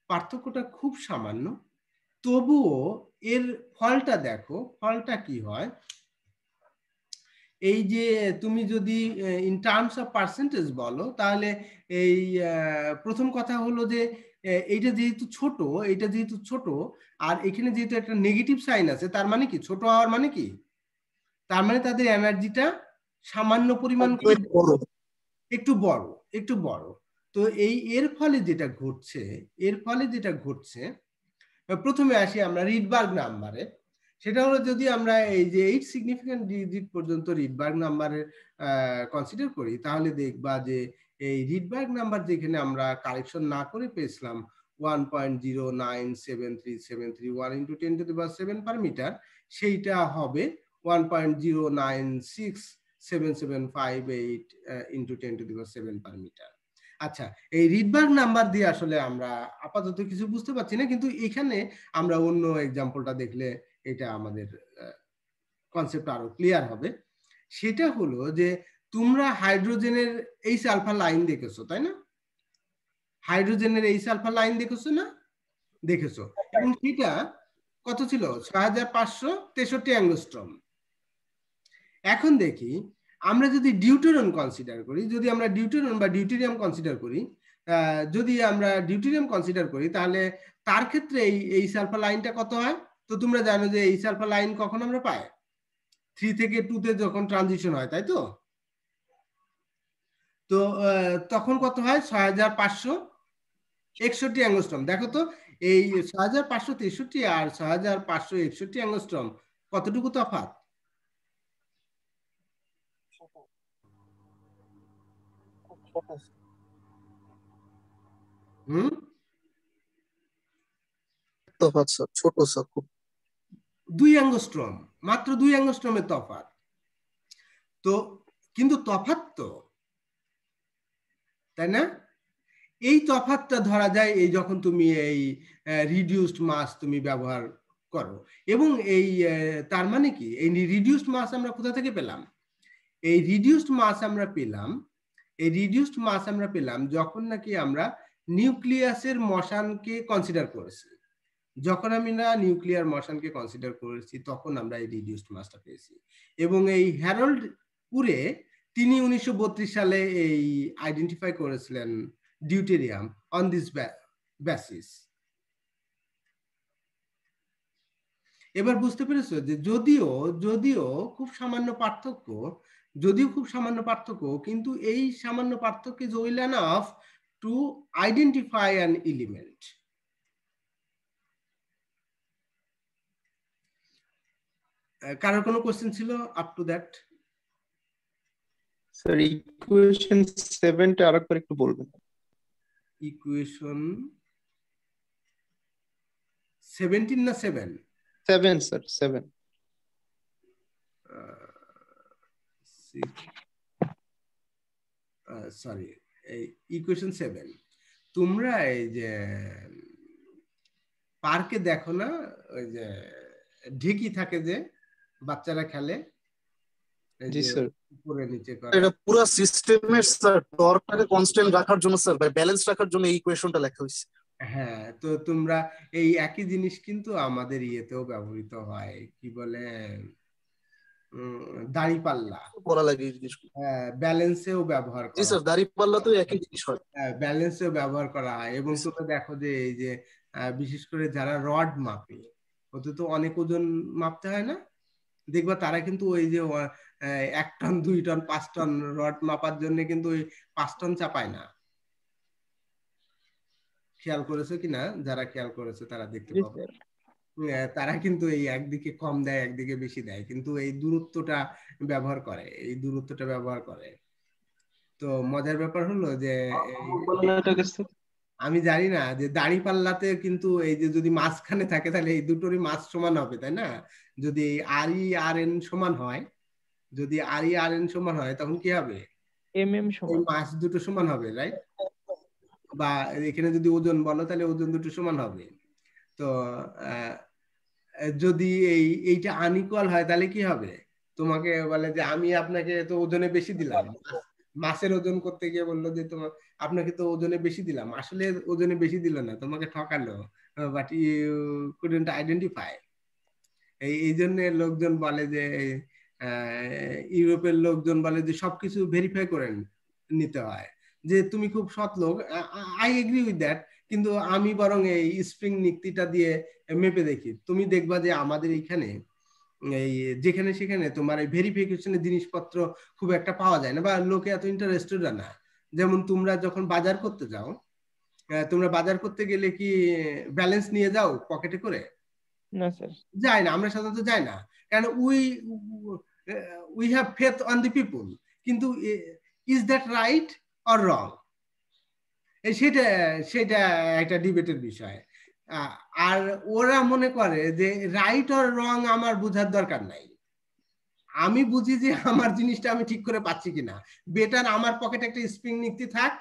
পার্থক্যটা খুব সামান্য তবুও এর ফলটা দেখো ফলটা কি হয় এই যে তুমি যদি ইন টার্মস অফ পার্সেন্টেজ বলো তাহলে এই প্রথম কথা হলো যে এইটা যেহেতু ছোট এইটা যেহেতু ছোট আর এখানে যেহেতু একটা নেগেটিভ সাইন আছে তার মানে কি ছোট হওয়ার মানে কি তার মানে তাদের এনার্জিটা সামান্য পরিমাণ একটু বড় একটু বড় তো এই এর ফলে যেটা ঘটছে এর ফলে যেটা ঘটছে প্রথমে আসি আমরা রিডবার্গ নাম্বারে সেটা হলো যদি আমরা এই যে এইট সিগনিফিকেন্ট ডিজিট পর্যন্ত রিডবার্গ নাম্বারের কনসিডার করি তাহলে দেখবা যে এই রিডবার্গ নাম্বার যেখানে আমরা কালেকশন না করে পেয়েছিলাম one point zero nine seven three seven three one into ten to the seven per metre সেইটা হবে one point zero nine six 7758 into 10 to the power 7 per metre আচ্ছা এই রিডবার নাম্বার দিয়ে আসলে আমরা আপাতত কিছু বুঝতে পারছি না কিন্তু এখানে আমরা অন্য এক্সাম্পলটা দেখলে এটা আমাদের কনসেপ্ট আরো ক্লিয়ার হবে সেটা হলো যে তোমরা হাইড্রোজেনের এই সালফা লাইন দেখেছো তাই না হাইড্রোজেনের এই সালফা লাইন দেখেছো না দেখেছো এবং সেটা কত ছিল ছয় হাজার পাঁচশো তেষট্টি অ্যাংলোস্ট্রম এখন দেখি আমরা যদি ডিউটেরন কনসিডার করি যদি আমরা ডিউটেরন বা ডিউটেরিয়াম কনসিডার করি যদি আমরা ডিউটেরিয়াম কনসিডার করি তাহলে তার ক্ষেত্রে এই এই সালফার লাইনটা কত হয় তো তোমরা জানো যে এই সালফার লাইন কখন আমরা পাই থ্রি থেকে টু তে যখন ট্রানজিশন হয় তাই তো তো তখন কত হয় ছয় হাজার পাঁচশো একষট্টি অ্যাংস্ট্রম দেখো তো এই ছয় হাজার পাঁচশো তেষট্টি আর ছয় হাজার পাঁচশো একষট্টি অ্যাংস্ট্রম কতটুকু তফাৎ ¿Mm? ছোট দুই অ্যাঙ্গস্ট্রম মাত্র দুই তফাৎ তো কিন্তু তফাৎ তো তাই না এই তফাৎটা ধরা যায় এই যখন তুমি এই রিডিউসড মাস তুমি ব্যবহার করো এবং এই তার মানে কি এই রিডিউসড মাস আমরা কোথা থেকে পেলাম এই রিডিউসড মাস আমরা পেলাম এই রিডিউসড মাস আমরা পেলাম যখন নাকি আমরা নিউক্লিয়াসের মশানকে কনসিডার করেছি যখন আমি না নিউক্লিয়ার মশানকে কনসিডার করেছি তখন আমরা এই রিডিউসড মাসটা পেয়েছি এবং এই হ্যারল্ড পুরে তিনি উনিশশো সালে এই আইডেন্টিফাই করেছিলেন ডিউটেরিয়াম অন দিস ব্যাসিস এবার বুঝতে পেরেছো যে যদিও যদিও খুব সামান্য পার্থক্য যদিও খুব সামান্য পার্থক্য কিন্তু এই সামান্য পার্থক্য is well enough to identify an element কারোর কোনো কোয়েশ্চেন ছিল up to that sir equation সেভেনটা টা আরেকবার একটু বলবেন ইকুয়েশন 17 না seven seven sir 7 Uh, equation seven তোমরা এই যে পার্কে দেখো না ওই যে ঢেকি থাকে যে বাচ্চারা খেলে ব্যালেন্স রাখার জন্য ইকুয়েশনটা লেখা হ্যাঁ তো তোমরা এই একই জিনিস কিন্তু আমাদের ইয়েতেও ব্যবহৃত হয় কি বলে হ্যাঁ, ব্যালেন্সেও ব্যবহার করা তো একই জিনিস হয় হ্যাঁ, ব্যালেন্সেও ব্যবহার করা হয় এবং দেখো যে এই যে বিশেষ করে যারা রড মাপে ওতে তো অনেক ওজন মাপতে হয় না দেখবা তারা কিন্তু ওই যে এক টন দুই টন পাঁচ টন রড মাপার জন্য কিন্তু ওই পাঁচ টন চাপায় না খেয়াল করেছো কিনা যারা খেয়াল করেছে তারা দেখতে পাবে তারা কিন্তু এই একদিকে কম দেয় একদিকে বেশি দেয় কিন্তু এই দূরত্বটা ব্যবহার করে এই দূরত্বটা ব্যবহার করে তো মজার ব্যাপার হলো যে আমি জানি না যে দাড়ি পাল্লাতে কিন্তু এই যে যদি মাঝখানে থাকে তাহলে এই দুটোরই মাছ সমান হবে তাই না যদি আর ই আর এন সমান হয় যদি আর ই আর এন সমান হয় তখন কি হবে এম এম সমান মাছ দুটো সমান হবে রাইট বা এখানে যদি ওজন বলো তাহলে ওজন দুটো সমান হবে তো যদি এই এইটা আনইকুয়াল হয় তাহলে কি হবে তোমাকে বলে যে আমি আপনাকে তো ওজনে বেশি দিলাম মাছের ওজন করতে গিয়ে বললো যে তোমার আপনাকে তো ওজনে বেশি দিলাম আসলে ওজনে বেশি দিল না তোমাকে ঠকালো বাট ইউ কুডেন্ট আইডেন্টিফাই এই এই জন্য লোকজন বলে যে ইউরোপের লোকজন বলে যে সবকিছু ভেরিফাই করে নিতে হয় যে তুমি খুব সৎ লোক আই এগ্রি উইথ দ্যাট কিন্তু আমি বরং এই স্প্রিং নিক্তিটা দিয়ে মেপে দেখি তুমি দেখবা যে আমাদের এইখানে এই যেখানে সেখানে তোমার এই ভেরিফিকেশনের জিনিসপত্র খুব একটা পাওয়া যায় না বা লোকে এত ইন্টারেস্টেড না যেমন তোমরা যখন বাজার করতে যাও তোমরা বাজার করতে গেলে কি ব্যালেন্স নিয়ে যাও পকেটে করে না স্যার যাই না আমরা সাধারণত যাই না কারণ we we have faith on the people কিন্তু is that right or wrong সেটা সেটা একটা ডিবেটের বিষয় আর ওরা মনে করে যে রাইট অর রং আমার বোঝার দরকার নাই আমি বুঝি যে আমার জিনিসটা আমি ঠিক করে পাচ্ছি কিনা বেটার আমার পকেটে একটা স্প্রিং নিতে থাক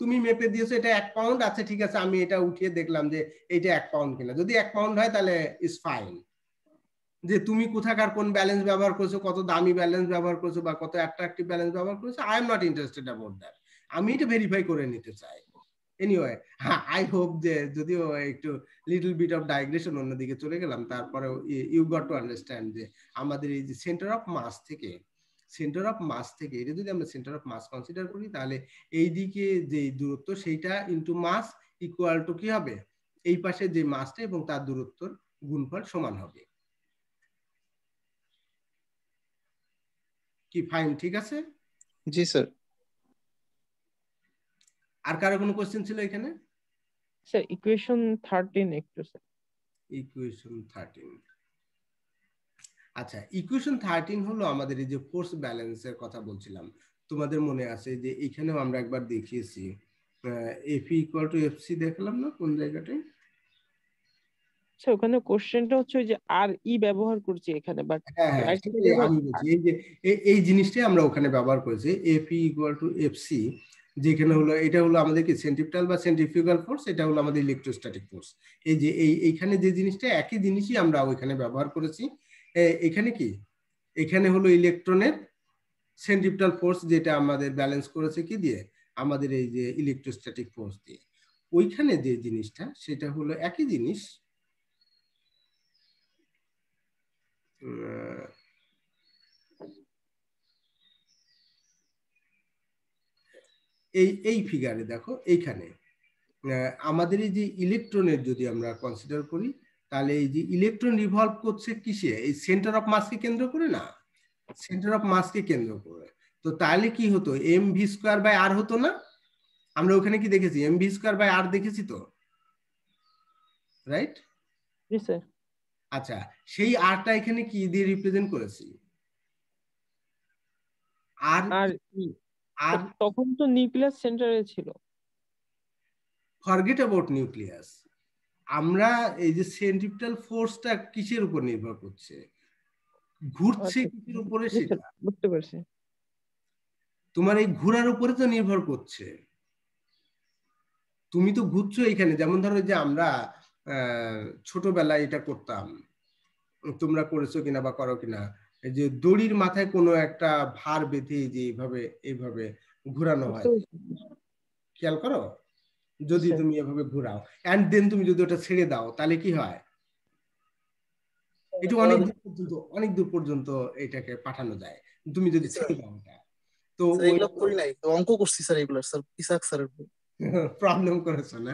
তুমি মেপে দিয়েছো এটা এক পাউন্ড আছে আচ্ছা ঠিক আছে আমি এটা উঠিয়ে দেখলাম যে এইটা এক পাউন্ড কিনা যদি এক পাউন্ড হয় তাহলে ইস ফাইন যে তুমি কোথাকার কোন ব্যালেন্স ব্যবহার করছো কত দামি ব্যালেন্স ব্যবহার করছো বা কত অ্যাট্রাকটিভ ব্যালেন্স ব্যবহার করছো I am not interested about that আমি এটা ভেরিফাই করে নিতে চাই এনিওয়ে হ্যাঁ আই হোপ যে যদিও একটু লিটল বিট অফ ডাইগ্রেশন অন্যদিকে চলে গেলাম তারপরে ইউ গট টু আন্ডারস্ট্যান্ড যে আমাদের এই যে সেন্টার অফ মাস থেকে সেন্টার অফ মাস থেকে এটা যদি আমরা সেন্টার অফ মাস কনসিডার করি তাহলে এই দিকে যে দূরত্ব সেইটা ইনটু মাস ইকুয়াল টু কি হবে এই পাশে যে মাসটা এবং তার দূরত্বর গুণফল সমান হবে কি ফাইন ঠিক আছে জি স্যার আর কারো কোনো কোশ্চেন ছিল এখানে স্যার ইকুয়েশন 13 একটু স্যার ইকুয়েশন 13 আচ্ছা ইকুয়েশন 13 হলো আমাদের এই যে ফোর্স ব্যালেন্সের কথা বলছিলাম তোমাদের মনে আছে যে এখানেও আমরা একবার দেখিয়েছি F equal to F C দেখলাম না কোন জায়গাটায় আচ্ছা ওখানে কোশ্চেনটা হচ্ছে যে আর ই e ব্যবহার করছি এখানে হ্যাঁ, হ্যাঁ, বাট এই যে এই জিনিসটাই আমরা ওখানে ব্যবহার করেছি F equal to F C যেখানে হলো এটা হলো আমাদের কি সেন্ট্রিপটাল বা সেন্ট্রিফিউগাল ফোর্স এটা হলো আমাদের ইলেকট্রোস্ট্যাটিক ফোর্স এই যে এই এইখানে যে জিনিসটা একই জিনিসই আমরা ওইখানে ব্যবহার করেছি এখানে কি এখানে হলো ইলেকট্রনের সেন্ট্রিপটাল ফোর্স যেটা আমাদের ব্যালেন্স করেছে কি দিয়ে আমাদের এই যে ইলেকট্রোস্ট্যাটিক ফোর্স দিয়ে ওইখানে যে জিনিসটা সেটা হলো একই জিনিস এই এই ফিগারে দেখো এইখানে আমাদের এই যে ইলেকট্রনের যদি আমরা কনসিডার করি তাহলে এই যে ইলেকট্রন রিভলভ করছে কিসে এই সেন্টার অফ মাসকে কেন্দ্র করে না সেন্টার অফ মাসকে কেন্দ্র করে তো তাহলে কি হতো m V square by r হতো না আমরা ওখানে কি দেখেছি m V square by r দেখেছি তো রাইট আচ্ছা সেই আরটা এখানে কি দিয়ে রিপ্রেজেন্ট করেছি আর আর আর তখন তো নিউক্লিয়াস সেন্টারে ছিল ফরগেট অ্যাবাউট নিউক্লিয়াস আমরা এই যে সেন্ট্রিপিটাল ফোর্সটা কিসের উপর নির্ভর করছে ঘুরছে আচ্ছা, কিসের উপরে সেটা বুঝতে পারছি তোমার এই ঘোরার উপরে তো নির্ভর করছে তুমি তো ঘুরছো এখানে যেমন ধরো যে আমরা ছোটবেলায় এটা করতাম তোমরা করেছো কিনা বা করো কিনা যে দড়ির মাথায় কোনো একটা ভার বেঁধে যে এইভাবে এইভাবে ঘুরানো হয় খেয়াল করো যদি আচ্ছা। তুমি এভাবে ঘুরাও এন্ড দেন তুমি যদি ওটা ছেড়ে দাও তাহলে কি হয় আচ্ছা। এটা অনেক দূর পর্যন্ত অনেক দূর পর্যন্ত এটাকে পাঠানো যায় তুমি যদি আচ্ছা। ছেড়ে দাও এটা তো নাই অঙ্ক করছি স্যার এগুলো স্যার ইসাক স্যার প্রবলেম করেছো না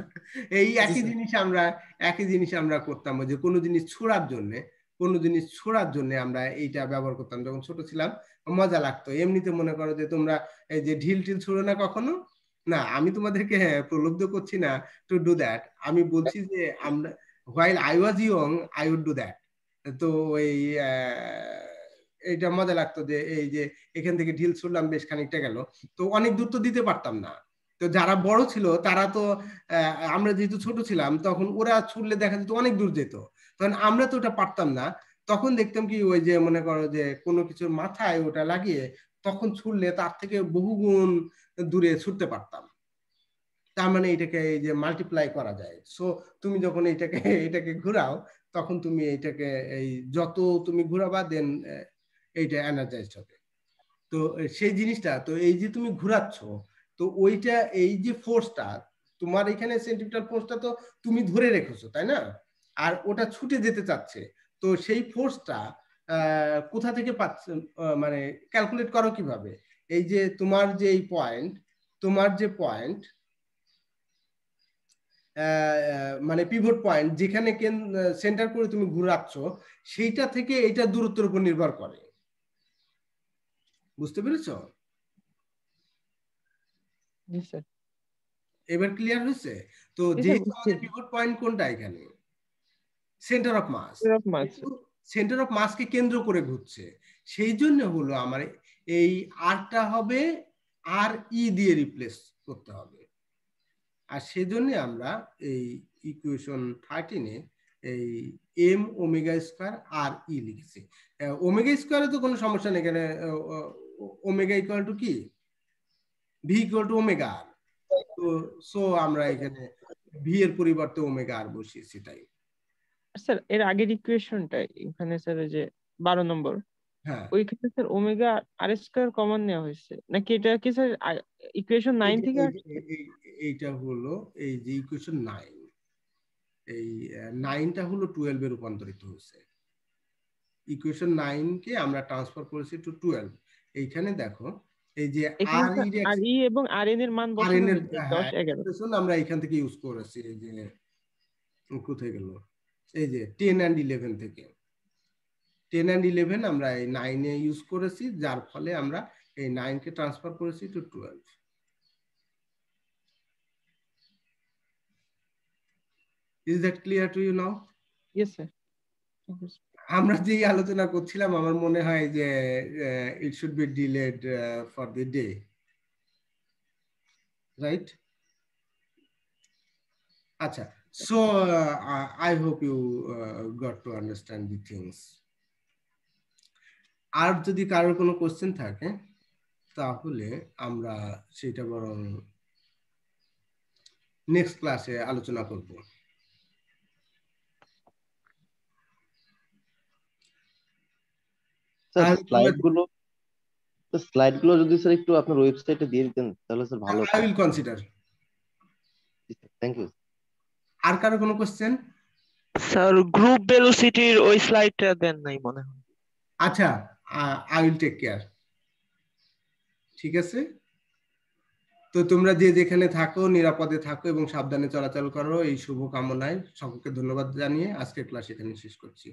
এই একই জিনিস আমরা একই জিনিস আমরা করতাম যে কোনো জিনিস ছোড়ার জন্য কোনো জিনিস ছোড়ার জন্য আমরা এইটা ব্যবহার করতাম যখন ছোট ছিলাম মজা লাগতো এমনিতে মনে করো যে তোমরা এই যে ঢিল টিল ছোড়ো না কখনো না আমি তোমাদেরকে হ্যাঁ, প্রলুব্ধ করছি না টু ডু দ্যাট আমি বলছি যে আমরা while I was young I would do that তো এই এইটা মজা লাগতো যে এই যে এখান থেকে ঢিল ছুড়লাম বেশ খানিকটা গেল তো অনেক দূর তো দিতে পারতাম না তো যারা বড় ছিল তারা তো আমরা যেহেতু ছোট ছিলাম তখন ওরা ছুড়লে দেখা যেত অনেক দূর যেত তখন আমরা তো ওটা পারতাম না তখন দেখতাম কি ওই যে মনে করো যে কোনো কিছুর মাথায় ওটা লাগিয়ে তখন ছুটলে তার থেকে বহুগুণ দূরে ছুটতে পারতাম তার মানে এটাকে এই যে মাল্টিপ্লাই করা যায় সো তুমি যখন এটাকে এটাকে ঘুরাও তখন তুমি এটাকে এই যত তুমি ঘুরাবা দেন এইটা এনার্জাইজ হবে তো সেই জিনিসটা তো এই যে তুমি ঘুরাচ্ছ তো ওইটা এই যে ফোর্সটা তোমার এখানে সেন্ট্রিপিটাল ফোর্সটা তো তুমি ধরে রেখেছো তাই না আর ওটা ছুটে যেতে চাচ্ছে তো সেই ফোর্সটা কোথা থেকে পাচ্ছে মানে ক্যালকুলেট করো কিভাবে এই যে তোমার যে এই পয়েন্ট তোমার যে পয়েন্ট মানে পিভট পয়েন্ট যেখানে সেন্টার করে তুমি ঘুরে রাখছো সেইটা থেকে এটা দূরত্বের উপর নির্ভর করে বুঝতে পেরেছ এবার ক্লিয়ার হয়েছে তো যেহেতু পিভট পয়েন্ট কোনটা এখানে centre of mass centre of মাসকে কেন্দ্র করে ঘুরছে সেই জন্য হলো আমার এই আরটা হবে আর ই দিয়ে রিপ্লেস করতে হবে আর সেজন্য আমরা এই ইকুয়েশন থার্টিনে এই এম ওমেগা স্কোয়ার আর ই লিখেছি ওমেগা স্কোয়ারে তো কোনো সমস্যা নেই এখানে ওমেগা ইকুয়াল টু কি v equal to omega r তো সো আমরা এখানে ভি এর পরিবর্তে ওমেগা আর বসিয়েছি তাই স্যার এর আগের ইকুয়েশনটা এখানে স্যার যে বারো নম্বর হ্যাঁ। ওইখানে sir omega r square common নেওয়া হয়েছে নাকি এটা কি স্যার ইকুয়েশন নাইন থেকে এইটা হলো এই যে ইকুয়েশন নাইন এই নাইনটা হলো টুয়েলভে রূপান্তরিত হয়েছে ইকুয়েশন নাইনকে আমরা ট্রান্সফার করেছি টু টুয়েলভ এইখানে দেখো এই যে আর ই e এবং আর এন এর মান বসানো 10 11 হ্যাঁ, আমরা এখান থেকে ইউজ করেছি এই যে কোথায় গেল এই যে টেন অ্যান্ড ইলেভেন থেকে টেন অ্যান্ড ইলেভেন আমরা এই নাইনে ইউজ করেছি যার ফলে আমরা এই নাইনকে ট্রান্সফার করেছি to twelve is that clear to you now yes sir আমরা যেই আলোচনা করছিলাম আমার মনে হয় যে it should be delayed for the day right আচ্ছা So uh, I hope you uh, got to understand the things. আর যদি কারোর কোনো কোশ্চেন থাকে তাহলে আমরা সেটা বরং নেক্সট ক্লাসে আলোচনা করব স্লাইডগুলো স্লাইডগুলো যদি স্যার একটু আপনার ওয়েবসাইটে দিয়ে দিতেন তাহলে স্যার ভালো I will consider thank you আর কারো কোনো কোশ্চেন স্যার গ্রুপ ভেলোসিটির ওই স্লাইডটা দেন নাই মনে হয় আচ্ছা আই উইল টেক কেয়ার ঠিক আছে তো তোমরা যে যেখানে থাকো নিরাপদে থাকো এবং সাবধানে চলাচল করো এই শুভকামনায় সকলকে ধন্যবাদ জানিয়ে আজকের ক্লাস এখানে শেষ করছি